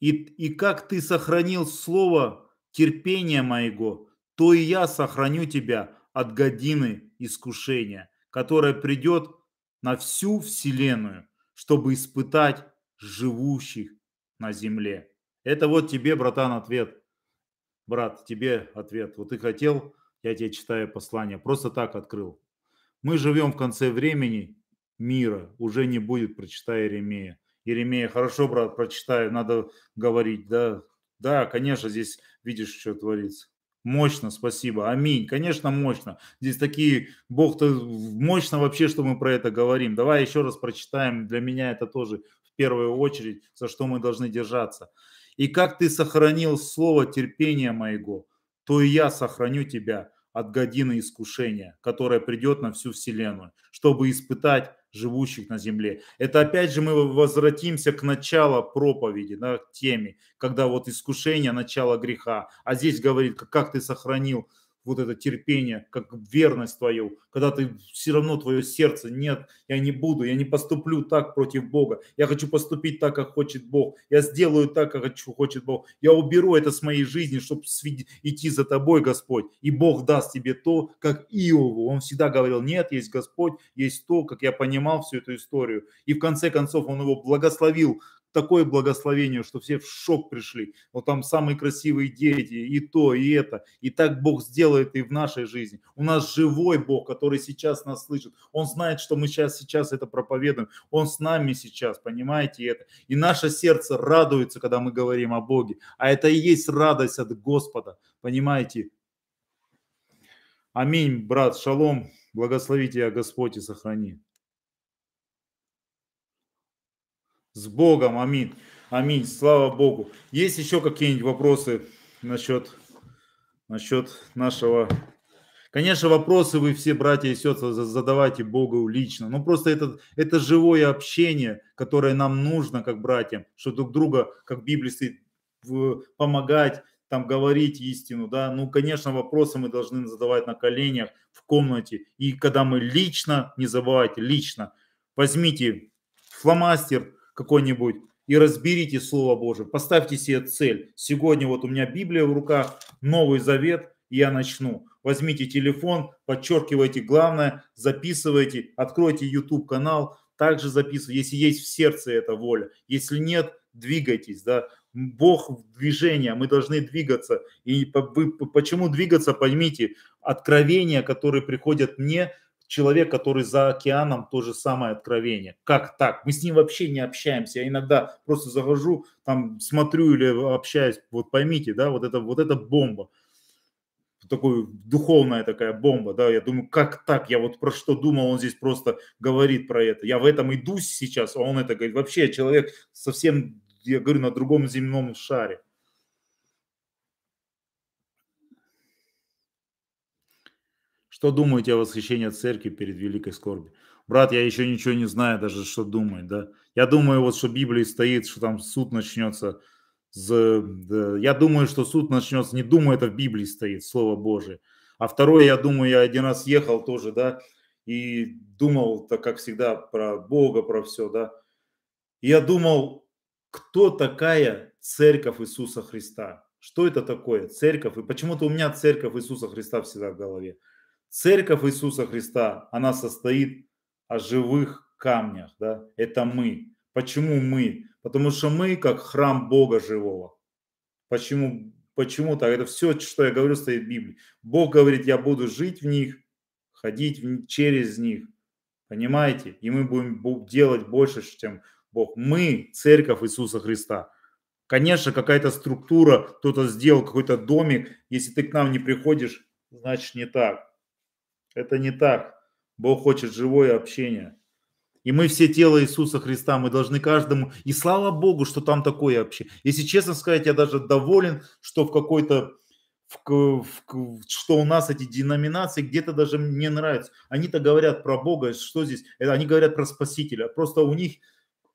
«И, «И как ты сохранил слово терпения моего, то и я сохраню тебя от годины искушения, которая придет на всю вселенную, чтобы испытать живущих на земле». Это вот тебе, братан, ответ. Брат, тебе ответ. Вот ты хотел, я тебе читаю послание, просто так открыл. Мы живем в конце времени, мира уже не будет, прочитая Еремея. Еремея, хорошо, брат, прочитай, надо говорить, да, да, конечно, здесь видишь, что творится. Мощно, спасибо. Аминь. Конечно, мощно. Здесь такие, Бог-то мощно вообще, что мы про это говорим. Давай еще раз прочитаем. Для меня это тоже в первую очередь, за что мы должны держаться. И как ты сохранил слово терпения моего, то и я сохраню тебя от годины искушения, которая придет на всю вселенную, чтобы испытать живущих на земле. Это опять же мы возвратимся к началу проповеди, да, к теме, когда вот искушение, начало греха. А здесь говорит, как ты сохранил вот это терпение, как верность твою, когда ты все равно твое сердце, нет, я не буду, я не поступлю так против Бога, я хочу поступить так, как хочет Бог, я сделаю так, как хочу, хочет Бог, я уберу это с моей жизни, чтобы идти за тобой, Господь, и Бог даст тебе то, как Иову, он всегда говорил, нет, есть Господь, есть то, как я понимал всю эту историю, и в конце концов он его благословил, такое благословение, что все в шок пришли. Вот там самые красивые дети, и то, и это. И так Бог сделает и в нашей жизни. У нас живой Бог, который сейчас нас слышит. Он знает, что мы сейчас, сейчас это проповедуем. Он с нами сейчас, понимаете это. И наше сердце радуется, когда мы говорим о Боге. А это и есть радость от Господа, понимаете. Аминь, брат, шалом. Благослови тебя Господь и сохрани. С Богом, аминь. Аминь, слава Богу. Есть еще какие-нибудь вопросы насчет, насчет нашего... Конечно, вопросы вы все, братья и сестры, задавайте Богу лично. Но ну, просто это, это живое общение, которое нам нужно, как братьям, что друг друга, как Библия стоит, помогать, там говорить истину, да, ну, конечно, вопросы мы должны задавать на коленях, в комнате, и когда мы лично, не забывайте, лично, возьмите фломастер, какой-нибудь и разберите Слово Божие, поставьте себе цель. Сегодня вот у меня Библия в руках, Новый Завет, и я начну. Возьмите телефон, подчеркивайте главное, записывайте, откройте YouTube канал, также записывайте, если есть в сердце эта воля. Если нет, двигайтесь, да. Бог в движении, а мы должны двигаться. И почему двигаться, поймите, откровения, которые приходят мне, человек, который за океаном, то же самое откровение. Как так? Мы с ним вообще не общаемся. Я иногда просто захожу, там смотрю или общаюсь. Вот поймите, да, вот это, вот это бомба. Такой духовная такая бомба, да, я думаю, как так, я вот про что думал, он здесь просто говорит про это, я в этом иду сейчас, а он это говорит, вообще человек совсем, я говорю, на другом земном шаре. Что думаете о восхищении церкви перед великой скорбью, Брат, я еще ничего не знаю даже, что думать, да. Я думаю, вот что Библии стоит, что там суд начнется. С, да. Я думаю, что суд начнется, не думаю, это в Библии стоит, Слово Божие. А второе, я думаю, я один раз ехал тоже, да, и думал, так как всегда, про Бога, про все, да. я думал, кто такая церковь Иисуса Христа? Что это такое церковь? И почему-то у меня церковь Иисуса Христа всегда в голове. Церковь Иисуса Христа, она состоит о живых камнях, да, это мы. Почему мы? Потому что мы как храм Бога живого. Почему, почему так? Это все, что я говорю, стоит в Библии. Бог говорит, я буду жить в них, ходить в, через них, понимаете? И мы будем делать больше, чем Бог. Мы церковь Иисуса Христа. Конечно, какая-то структура, кто-то сделал какой-то домик. Если ты к нам не приходишь, значит не так. Это не так. Бог хочет живое общение. И мы все тело Иисуса Христа, мы должны каждому. И слава Богу, что там такое общение. Если честно сказать, я даже доволен, что в какой-то в, в, что у нас эти деноминации где-то даже мне нравятся. Они-то говорят про Бога, что здесь, э, они говорят про Спасителя. Просто у них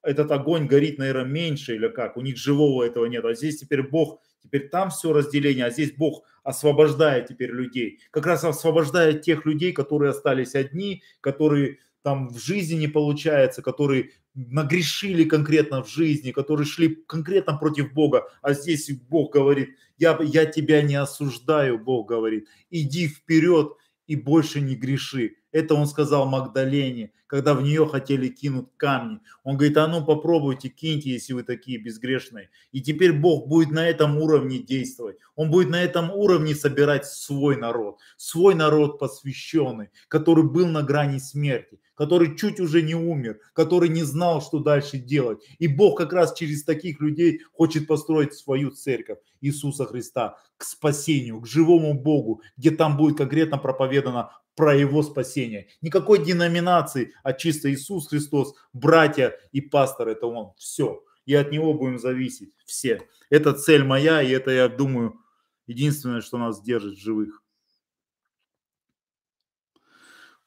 этот огонь горит, наверное, меньше или как, у них живого этого нет. А здесь теперь Бог, теперь там все разделение, а здесь Бог освобождая теперь людей. Как раз освобождая тех людей, которые остались одни, которые там в жизни не получается, которые нагрешили конкретно в жизни, которые шли конкретно против Бога, а здесь Бог говорит, я, я тебя не осуждаю, Бог говорит, иди вперед и больше не греши. Это он сказал Магдалене, когда в нее хотели кинуть камни. Он говорит, а ну попробуйте, киньте, если вы такие безгрешные. И теперь Бог будет на этом уровне действовать. Он будет на этом уровне собирать свой народ. Свой народ посвященный, который был на грани смерти который чуть уже не умер, который не знал, что дальше делать. И Бог как раз через таких людей хочет построить свою церковь Иисуса Христа к спасению, к живому Богу, где там будет конкретно проповедано про его спасение. Никакой деноминации, а чисто Иисус Христос, братья и пастор, это он. Все. И от него будем зависеть все. Это цель моя, и это, я думаю, единственное, что нас держит живых.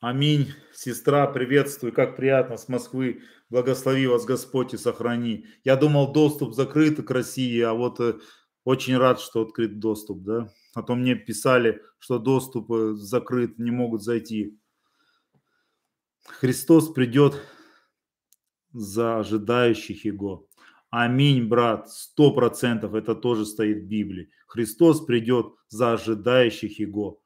Аминь. Сестра, приветствую. Как приятно с Москвы. Благослови вас Господь и сохрани. Я думал, доступ закрыт к России, а вот э, очень рад, что открыт доступ, да. А то мне писали, что доступ э, закрыт, не могут зайти. Христос придет за ожидающих Его. Аминь, брат, сто процентов это тоже стоит в Библии. Христос придет за ожидающих Его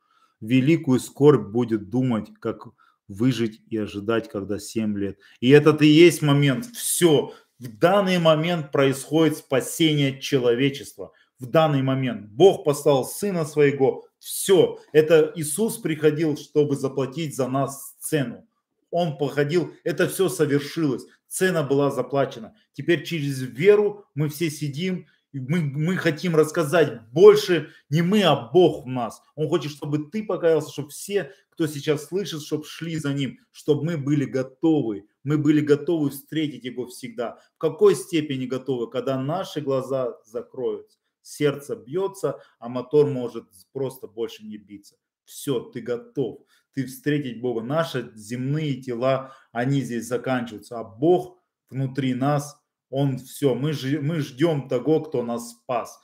великую скорбь будет думать, как выжить и ожидать, когда 7 лет. И этот и есть момент. Все. В данный момент происходит спасение человечества. В данный момент Бог послал Сына Своего. Все. Это Иисус приходил, чтобы заплатить за нас цену. Он походил, это все совершилось, цена была заплачена. Теперь через веру мы все сидим мы, мы хотим рассказать больше, не мы, а Бог в нас. Он хочет, чтобы ты покаялся, чтобы все, кто сейчас слышит, чтобы шли за ним, чтобы мы были готовы, мы были готовы встретить его всегда. В какой степени готовы, когда наши глаза закроются, сердце бьется, а мотор может просто больше не биться. Все, ты готов, ты встретить Бога. Наши земные тела, они здесь заканчиваются, а Бог внутри нас – он все, мы, ж, мы ждем того, кто нас спас.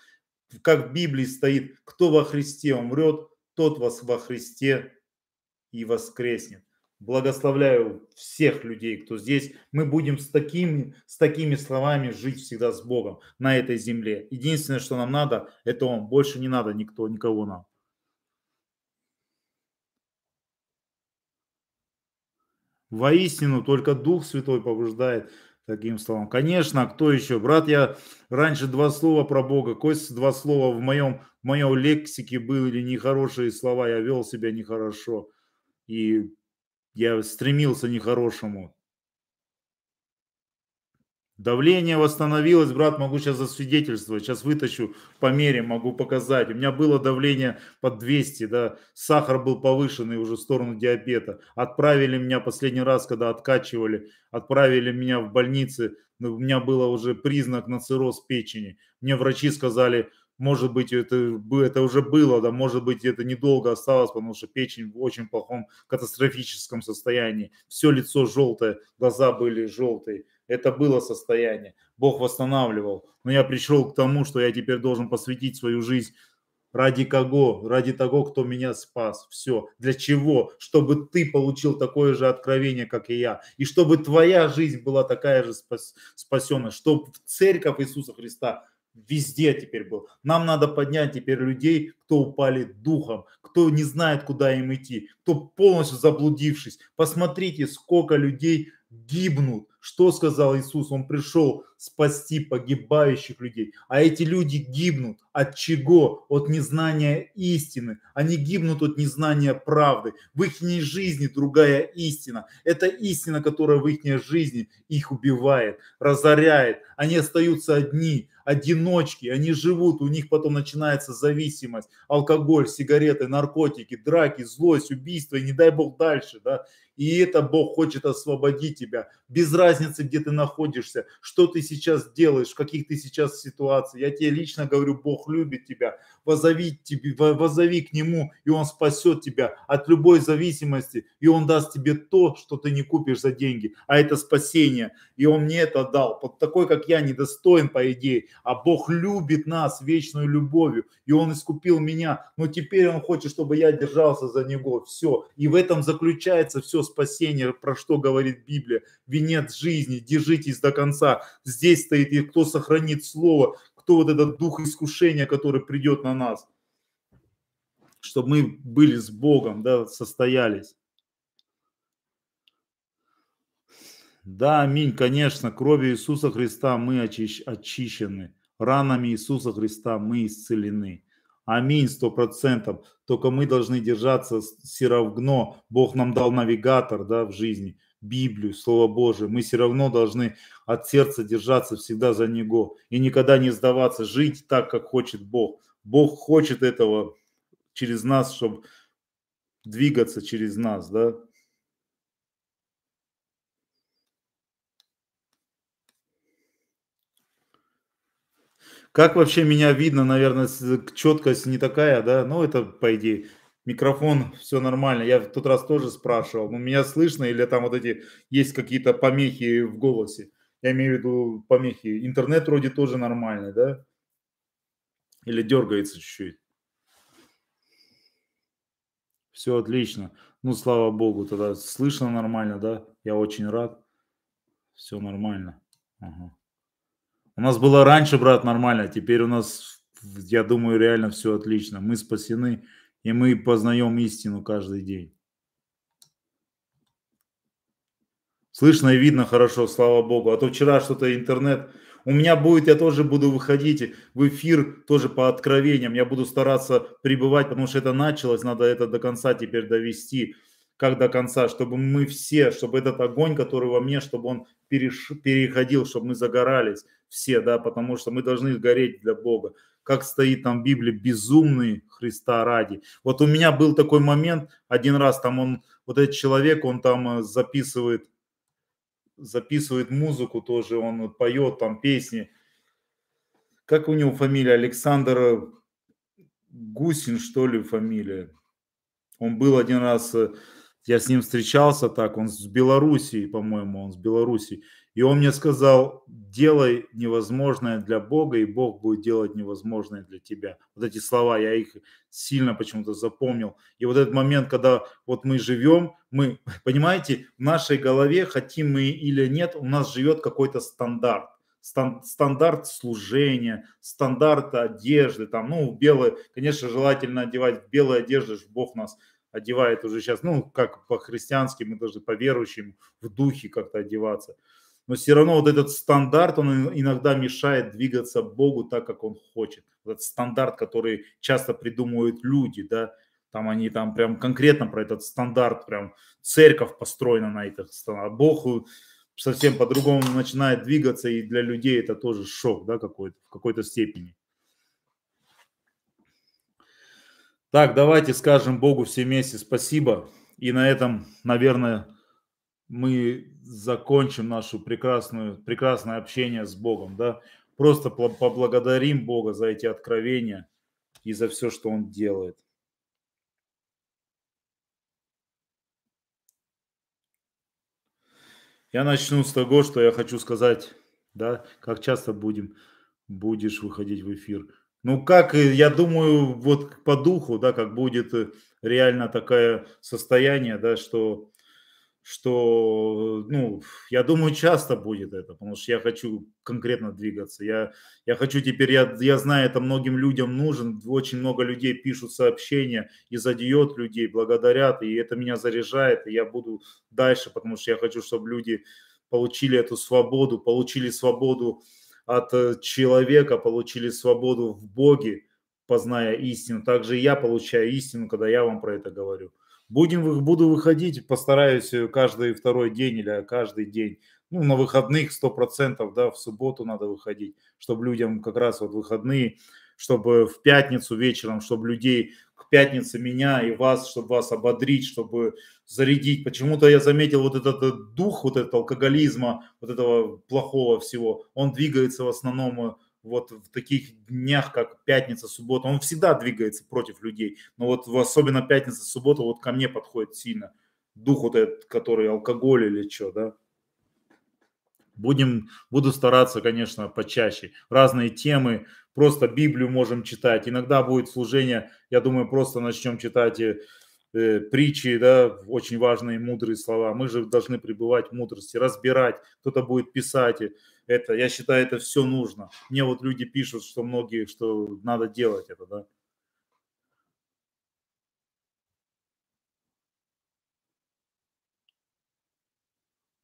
Как в Библии стоит, кто во Христе умрет, тот вас во Христе и воскреснет. Благословляю всех людей, кто здесь. Мы будем с такими, с такими словами жить всегда с Богом на этой земле. Единственное, что нам надо, это Он. Больше не надо никто, никого нам. Воистину, только Дух Святой побуждает таким словам. Конечно, кто еще? Брат, я раньше два слова про Бога, Кость два слова в моем, в моем лексике были нехорошие слова, я вел себя нехорошо, и я стремился нехорошему. Давление восстановилось, брат, могу сейчас засвидетельствовать. Сейчас вытащу по мере, могу показать. У меня было давление под 200, да, сахар был повышенный уже в сторону диабета. Отправили меня последний раз, когда откачивали, отправили меня в больнице. У меня было уже признак на цирроз печени. Мне врачи сказали, может быть, это, это уже было, да, может быть, это недолго осталось, потому что печень в очень плохом катастрофическом состоянии. Все лицо желтое, глаза были желтые это было состояние. Бог восстанавливал. Но я пришел к тому, что я теперь должен посвятить свою жизнь ради кого? Ради того, кто меня спас. Все. Для чего? Чтобы ты получил такое же откровение, как и я. И чтобы твоя жизнь была такая же спас, спасенная. Чтобы церковь Иисуса Христа везде теперь был. Нам надо поднять теперь людей, кто упали духом, кто не знает, куда им идти, кто полностью заблудившись. Посмотрите, сколько людей гибнут что сказал Иисус? Он пришел спасти погибающих людей. А эти люди гибнут от чего? От незнания истины. Они гибнут от незнания правды. В их жизни другая истина. Это истина, которая в их жизни их убивает, разоряет. Они остаются одни, одиночки. Они живут, у них потом начинается зависимость. Алкоголь, сигареты, наркотики, драки, злость, убийство и не дай бог дальше. Да? И это Бог хочет освободить тебя. Без разницы разницы, где ты находишься, что ты сейчас делаешь, в каких ты сейчас ситуациях. Я тебе лично говорю, Бог любит тебя, возови, тебе, возови к Нему, и Он спасет тебя от любой зависимости, и Он даст тебе то, что ты не купишь за деньги, а это спасение. И Он мне это дал. Вот такой, как я, недостоин, по идее, а Бог любит нас вечную любовью, и Он искупил меня, но теперь Он хочет, чтобы я держался за Него, все. И в этом заключается все спасение, про что говорит Библия. Венец жизни, держитесь до конца. Здесь стоит, и кто сохранит слово, кто вот этот дух искушения, который придет на нас. Чтобы мы были с Богом, да, состоялись. Да, аминь, конечно, кровью Иисуса Христа мы очищ, очищены, ранами Иисуса Христа мы исцелены. Аминь, сто процентов. Только мы должны держаться все равно. Бог нам дал навигатор да, в жизни. Библию, Слово Божие. Мы все равно должны от сердца держаться всегда за Него и никогда не сдаваться, жить так, как хочет Бог. Бог хочет этого через нас, чтобы двигаться через нас, да. Как вообще меня видно, наверное, четкость не такая, да, ну это по идее микрофон, все нормально. Я в тот раз тоже спрашивал, ну, меня слышно или там вот эти есть какие-то помехи в голосе? Я имею в виду помехи. Интернет вроде тоже нормальный, да? Или дергается чуть-чуть? Все отлично. Ну, слава богу, тогда слышно нормально, да? Я очень рад. Все нормально. Ага. У нас было раньше, брат, нормально. А теперь у нас, я думаю, реально все отлично. Мы спасены и мы познаем истину каждый день. Слышно и видно хорошо, слава Богу. А то вчера что-то интернет. У меня будет, я тоже буду выходить в эфир тоже по откровениям. Я буду стараться пребывать, потому что это началось, надо это до конца теперь довести. Как до конца, чтобы мы все, чтобы этот огонь, который во мне, чтобы он переш... переходил, чтобы мы загорались все, да, потому что мы должны гореть для Бога как стоит там в Библии, безумный Христа ради. Вот у меня был такой момент, один раз там он, вот этот человек, он там э, записывает, записывает музыку тоже, он поет там песни. Как у него фамилия? Александр э, Гусин, что ли, фамилия? Он был один раз, э, я с ним встречался так, он с Белоруссии, по-моему, он с Белоруссии. И он мне сказал, делай невозможное для Бога, и Бог будет делать невозможное для тебя. Вот эти слова, я их сильно почему-то запомнил. И вот этот момент, когда вот мы живем, мы, (laughs) понимаете, в нашей голове, хотим мы или нет, у нас живет какой-то стандарт. Стандарт служения, стандарт одежды, там, ну, белые, конечно, желательно одевать белые одежды, Бог нас одевает уже сейчас, ну, как по-христиански, мы должны по верующим в духе как-то одеваться – но все равно вот этот стандарт, он иногда мешает двигаться Богу так, как он хочет. этот стандарт, который часто придумывают люди, да, там они там прям конкретно про этот стандарт, прям церковь построена на этих стандартах. Бог совсем по-другому начинает двигаться, и для людей это тоже шок, да, какой-то, в какой-то степени. Так, давайте скажем Богу все вместе спасибо. И на этом, наверное, мы закончим нашу прекрасную, прекрасное общение с Богом, да, просто поблагодарим Бога за эти откровения и за все, что Он делает. Я начну с того, что я хочу сказать, да, как часто будем, будешь выходить в эфир. Ну, как, я думаю, вот по духу, да, как будет э, реально такое состояние, да, что что, ну, я думаю, часто будет это, потому что я хочу конкретно двигаться. Я, я хочу теперь, я, я знаю, это многим людям нужен. Очень много людей пишут сообщения и задеет людей, благодарят, и это меня заряжает, и я буду дальше, потому что я хочу, чтобы люди получили эту свободу, получили свободу от э, человека, получили свободу в Боге, позная истину. Также я получаю истину, когда я вам про это говорю. Будем, буду выходить, постараюсь э, каждый второй день или каждый день. Ну, на выходных 100%, да, в субботу надо выходить, чтобы людям как раз вот выходные, чтобы в пятницу вечером, чтобы людей к пятнице меня и вас, чтобы вас ободрить, чтобы зарядить. Почему-то я заметил вот этот э, дух вот этого алкоголизма, вот этого плохого всего, он двигается в основном э, вот в таких днях, как пятница, суббота, он всегда двигается против людей, но вот особенно пятница, суббота вот ко мне подходит сильно дух вот этот, который алкоголь или что, да. Будем, буду стараться, конечно, почаще. Разные темы, просто Библию можем читать. Иногда будет служение, я думаю, просто начнем читать э, э притчи, да, очень важные мудрые слова. Мы же должны пребывать в мудрости, разбирать, кто-то будет писать э, это, я считаю, это все нужно. Мне вот люди пишут, что многие, что надо делать это, да.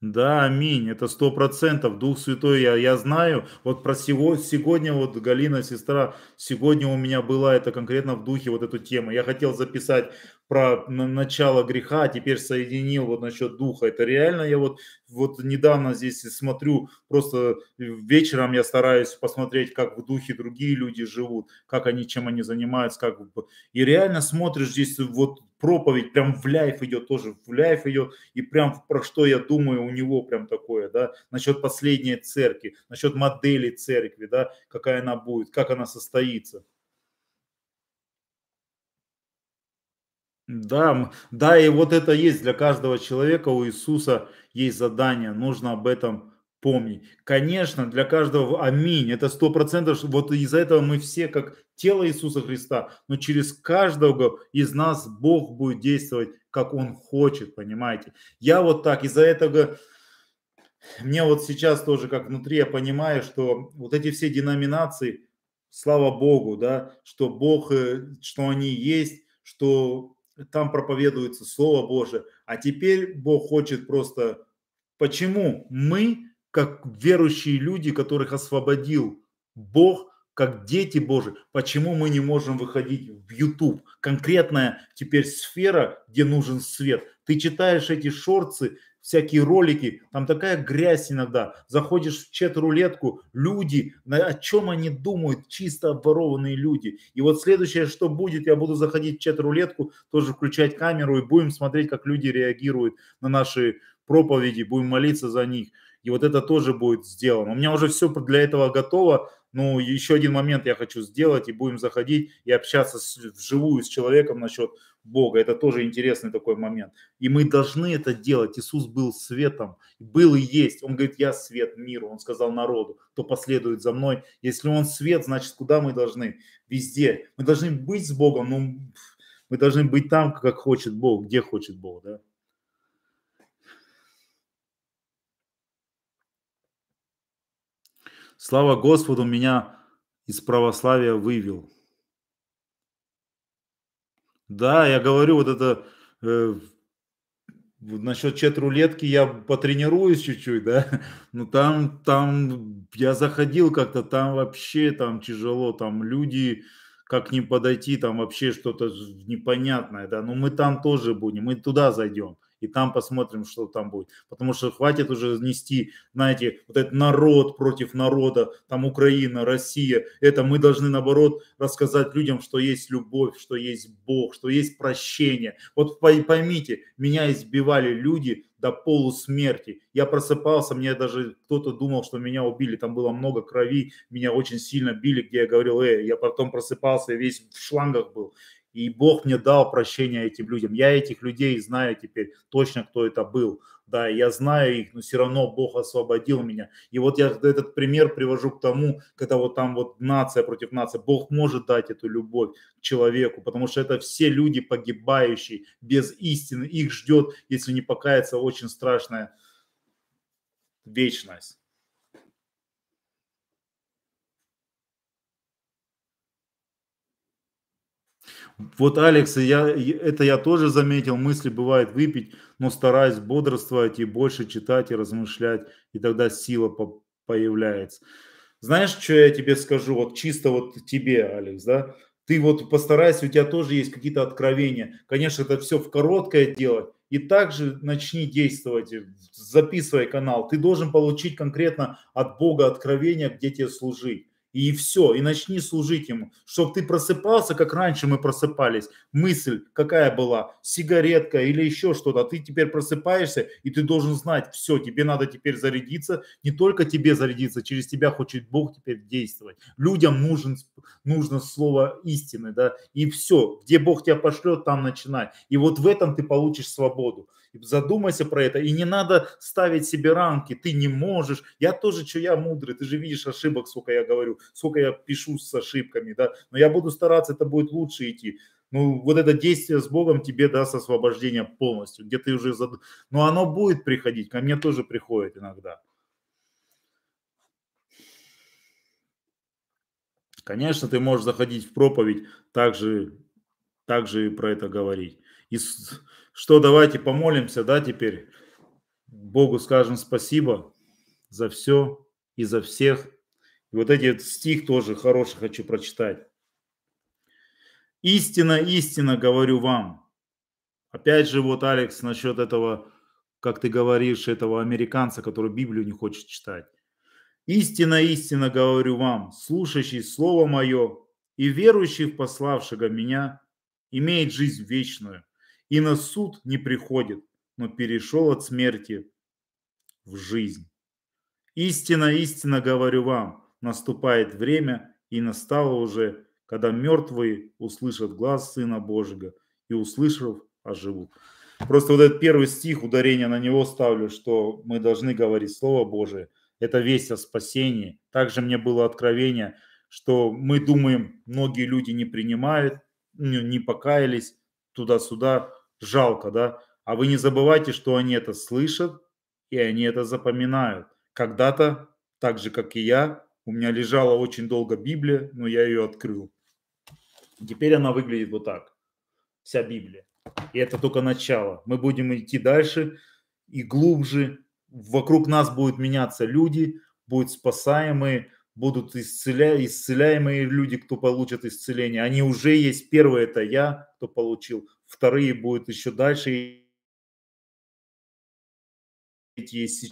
Да, аминь, это сто процентов, Дух Святой, я, я знаю, вот про сего, сегодня вот Галина, сестра, сегодня у меня была это конкретно в духе вот эту тему, я хотел записать про начало греха, а теперь соединил вот насчет духа. Это реально я вот, вот недавно здесь смотрю, просто вечером я стараюсь посмотреть, как в духе другие люди живут, как они, чем они занимаются, как... И реально смотришь здесь вот проповедь, прям в лайф идет тоже, в лайф идет, и прям про что я думаю у него прям такое, да, насчет последней церкви, насчет модели церкви, да, какая она будет, как она состоится. Да, да, и вот это есть для каждого человека, у Иисуса есть задание, нужно об этом помнить. Конечно, для каждого аминь, это сто процентов, вот из-за этого мы все как тело Иисуса Христа, но через каждого из нас Бог будет действовать, как Он хочет, понимаете. Я вот так, из-за этого, мне вот сейчас тоже как внутри я понимаю, что вот эти все деноминации, слава Богу, да, что Бог, э, что они есть, что там проповедуется Слово Божие, а теперь Бог хочет просто, почему мы, как верующие люди, которых освободил Бог, как дети Божьи, почему мы не можем выходить в YouTube? Конкретная теперь сфера, где нужен свет. Ты читаешь эти шорцы, всякие ролики, там такая грязь иногда. Заходишь в чат-рулетку, люди, о чем они думают, чисто обворованные люди. И вот следующее, что будет, я буду заходить в чат-рулетку, тоже включать камеру и будем смотреть, как люди реагируют на наши проповеди, будем молиться за них. И вот это тоже будет сделано. У меня уже все для этого готово. Ну, еще один момент я хочу сделать, и будем заходить и общаться с, вживую с человеком насчет Бога. Это тоже интересный такой момент. И мы должны это делать. Иисус был светом, был и есть. Он говорит, я свет миру. Он сказал народу, кто последует за мной. Если он свет, значит, куда мы должны? Везде. Мы должны быть с Богом, но мы должны быть там, как хочет Бог, где хочет Бог, да? Слава Господу, меня из православия вывел. Да, я говорю, вот это э, насчет чет я потренируюсь чуть-чуть, да, (laughs) но ну, там, там я заходил как-то, там вообще там тяжело, там люди, как не подойти, там вообще что-то непонятное, да, но ну, мы там тоже будем, мы туда зайдем и там посмотрим, что там будет. Потому что хватит уже нести, знаете, вот этот народ против народа, там Украина, Россия. Это мы должны, наоборот, рассказать людям, что есть любовь, что есть Бог, что есть прощение. Вот поймите, меня избивали люди до полусмерти. Я просыпался, мне даже кто-то думал, что меня убили. Там было много крови, меня очень сильно били, где я говорил, эй, я потом просыпался, весь в шлангах был и Бог мне дал прощение этим людям. Я этих людей знаю теперь точно, кто это был. Да, я знаю их, но все равно Бог освободил меня. И вот я этот пример привожу к тому, когда вот там вот нация против нации. Бог может дать эту любовь человеку, потому что это все люди погибающие, без истины. Их ждет, если не покаяться, очень страшная вечность. Вот, Алекс, я, это я тоже заметил, мысли бывает выпить, но стараюсь бодрствовать и больше читать и размышлять, и тогда сила по появляется. Знаешь, что я тебе скажу, вот чисто вот тебе, Алекс, да? Ты вот постарайся, у тебя тоже есть какие-то откровения. Конечно, это все в короткое делать, и также начни действовать, записывай канал. Ты должен получить конкретно от Бога откровение, где тебе служить и все, и начни служить ему, чтобы ты просыпался, как раньше мы просыпались. Мысль какая была, сигаретка или еще что-то, а ты теперь просыпаешься, и ты должен знать, все, тебе надо теперь зарядиться, не только тебе зарядиться, через тебя хочет Бог теперь действовать. Людям нужен, нужно слово истины, да, и все, где Бог тебя пошлет, там начинай. И вот в этом ты получишь свободу. Задумайся про это. И не надо ставить себе рамки. Ты не можешь. Я тоже, что я мудрый. Ты же видишь ошибок, сколько я говорю, сколько я пишу с ошибками. Да? Но я буду стараться, это будет лучше идти. Ну, вот это действие с Богом тебе даст освобождение полностью, где ты уже... Зад... Но оно будет приходить, ко мне тоже приходит иногда. Конечно, ты можешь заходить в проповедь, также, также про это говорить. И что, давайте помолимся, да, теперь? Богу скажем спасибо за все и за всех. И вот эти стих тоже хороший хочу прочитать. Истина, истина говорю вам. Опять же, вот, Алекс, насчет этого, как ты говоришь, этого американца, который Библию не хочет читать. Истина, истина говорю вам, слушающий Слово Мое и верующий в пославшего меня имеет жизнь вечную – и на суд не приходит, но перешел от смерти в жизнь. Истина, истина говорю вам, наступает время, и настало уже, когда мертвые услышат глаз Сына Божьего, и услышав, оживут. Просто вот этот первый стих, ударение на него ставлю, что мы должны говорить Слово Божие. Это весть о спасении. Также мне было откровение, что мы думаем, многие люди не принимают, ну, не покаялись туда-сюда, жалко, да? А вы не забывайте, что они это слышат и они это запоминают. Когда-то, так же как и я, у меня лежала очень долго Библия, но я ее открыл. Теперь она выглядит вот так. Вся Библия. И это только начало. Мы будем идти дальше и глубже. Вокруг нас будут меняться люди, будут спасаемые, будут исцеля... исцеляемые люди, кто получит исцеление. Они уже есть. Первое – это я, кто получил вторые будут еще дальше.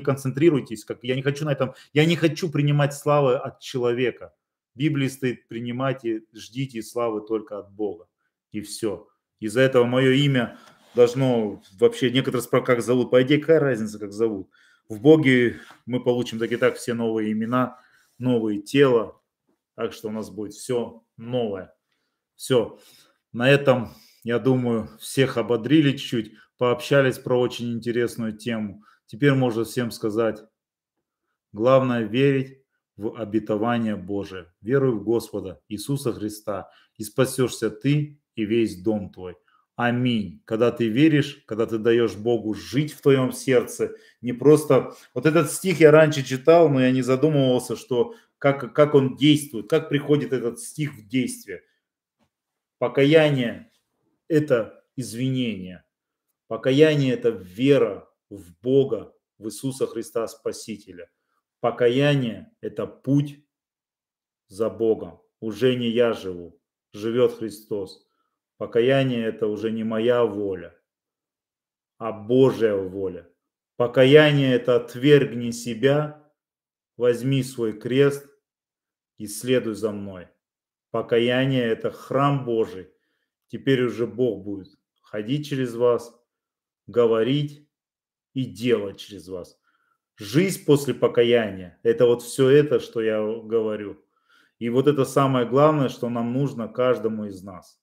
Концентрируйтесь, как я не хочу на этом, я не хочу принимать славы от человека. Библии стоит принимайте, ждите славы только от Бога. И все. Из-за этого мое имя должно вообще некоторые спрашивают, как зовут. По идее, какая разница, как зовут. В Боге мы получим так и так все новые имена, новые тела. Так что у нас будет все новое. Все. На этом я думаю, всех ободрили чуть-чуть, пообщались про очень интересную тему. Теперь можно всем сказать, главное верить в обетование Божие. Веруй в Господа Иисуса Христа, и спасешься ты и весь дом твой. Аминь. Когда ты веришь, когда ты даешь Богу жить в твоем сердце, не просто... Вот этот стих я раньше читал, но я не задумывался, что как, как он действует, как приходит этот стих в действие. Покаяние, – это извинение. Покаяние – это вера в Бога, в Иисуса Христа Спасителя. Покаяние – это путь за Богом. Уже не я живу, живет Христос. Покаяние – это уже не моя воля, а Божья воля. Покаяние – это отвергни себя, возьми свой крест и следуй за мной. Покаяние – это храм Божий, Теперь уже Бог будет ходить через вас, говорить и делать через вас. Жизнь после покаяния – это вот все это, что я говорю. И вот это самое главное, что нам нужно каждому из нас,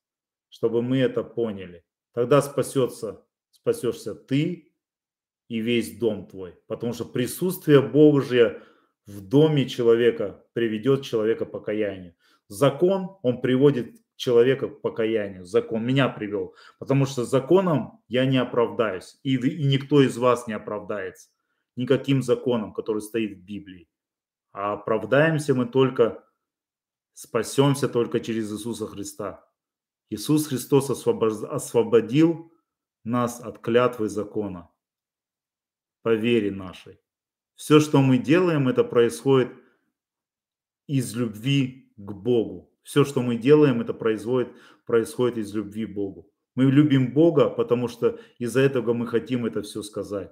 чтобы мы это поняли. Тогда спасется, спасешься ты и весь дом твой, потому что присутствие Божье в доме человека приведет человека к покаянию. Закон, он приводит человека к покаянию. Закон меня привел. Потому что законом я не оправдаюсь. И, и никто из вас не оправдается. Никаким законом, который стоит в Библии. А оправдаемся мы только, спасемся только через Иисуса Христа. Иисус Христос освободил нас от клятвы закона по вере нашей. Все, что мы делаем, это происходит из любви к Богу. Все, что мы делаем, это производит, происходит из любви к Богу. Мы любим Бога, потому что из-за этого мы хотим это все сказать.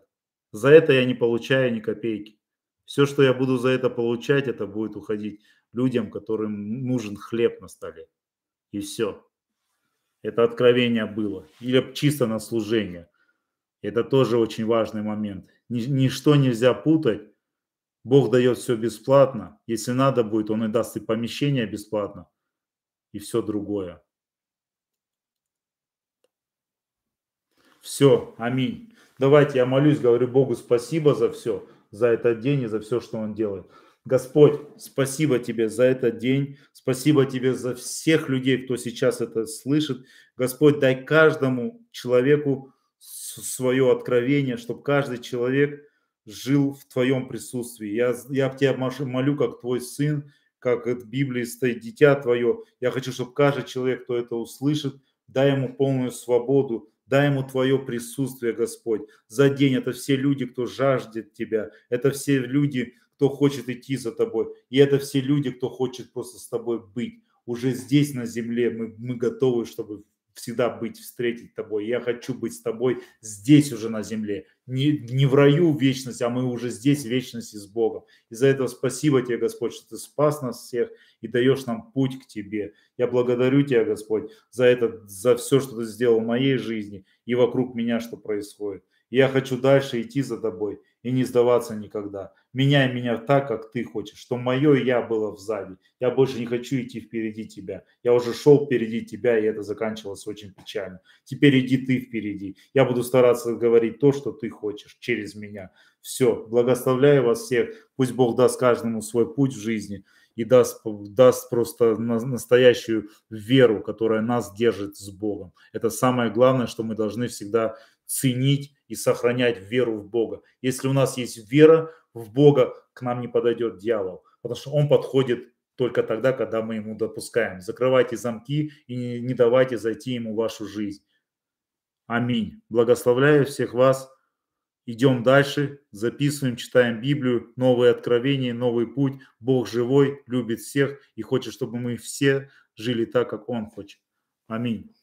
За это я не получаю ни копейки. Все, что я буду за это получать, это будет уходить людям, которым нужен хлеб на столе. И все. Это откровение было. Или чисто на служение. Это тоже очень важный момент. Ничто нельзя путать. Бог дает все бесплатно. Если надо будет, Он и даст и помещение бесплатно и все другое. Все, аминь. Давайте я молюсь, говорю Богу спасибо за все, за этот день и за все, что Он делает. Господь, спасибо Тебе за этот день, спасибо Тебе за всех людей, кто сейчас это слышит. Господь, дай каждому человеку свое откровение, чтобы каждый человек жил в Твоем присутствии. Я, я Тебя молю, как Твой Сын, как в Библии стоит «Дитя твое». Я хочу, чтобы каждый человек, кто это услышит, дай ему полную свободу, дай ему твое присутствие, Господь. За день это все люди, кто жаждет тебя, это все люди, кто хочет идти за тобой, и это все люди, кто хочет просто с тобой быть. Уже здесь на земле мы, мы готовы, чтобы всегда быть, встретить тобой. Я хочу быть с тобой здесь уже на земле. Не, не в раю в вечность, а мы уже здесь вечности с Богом. И за это спасибо тебе, Господь, что ты спас нас всех и даешь нам путь к тебе. Я благодарю тебя, Господь, за это, за все, что ты сделал в моей жизни и вокруг меня, что происходит. Я хочу дальше идти за тобой и не сдаваться никогда меняй меня так, как ты хочешь, что мое я было сзади, я больше не хочу идти впереди тебя, я уже шел впереди тебя, и это заканчивалось очень печально. Теперь иди ты впереди, я буду стараться говорить то, что ты хочешь через меня. Все, благословляю вас всех, пусть Бог даст каждому свой путь в жизни и даст, даст просто настоящую веру, которая нас держит с Богом. Это самое главное, что мы должны всегда ценить и сохранять веру в Бога. Если у нас есть вера, в Бога, к нам не подойдет дьявол, потому что он подходит только тогда, когда мы ему допускаем. Закрывайте замки и не, давайте зайти ему в вашу жизнь. Аминь. Благословляю всех вас. Идем дальше, записываем, читаем Библию, новые откровения, новый путь. Бог живой, любит всех и хочет, чтобы мы все жили так, как Он хочет. Аминь.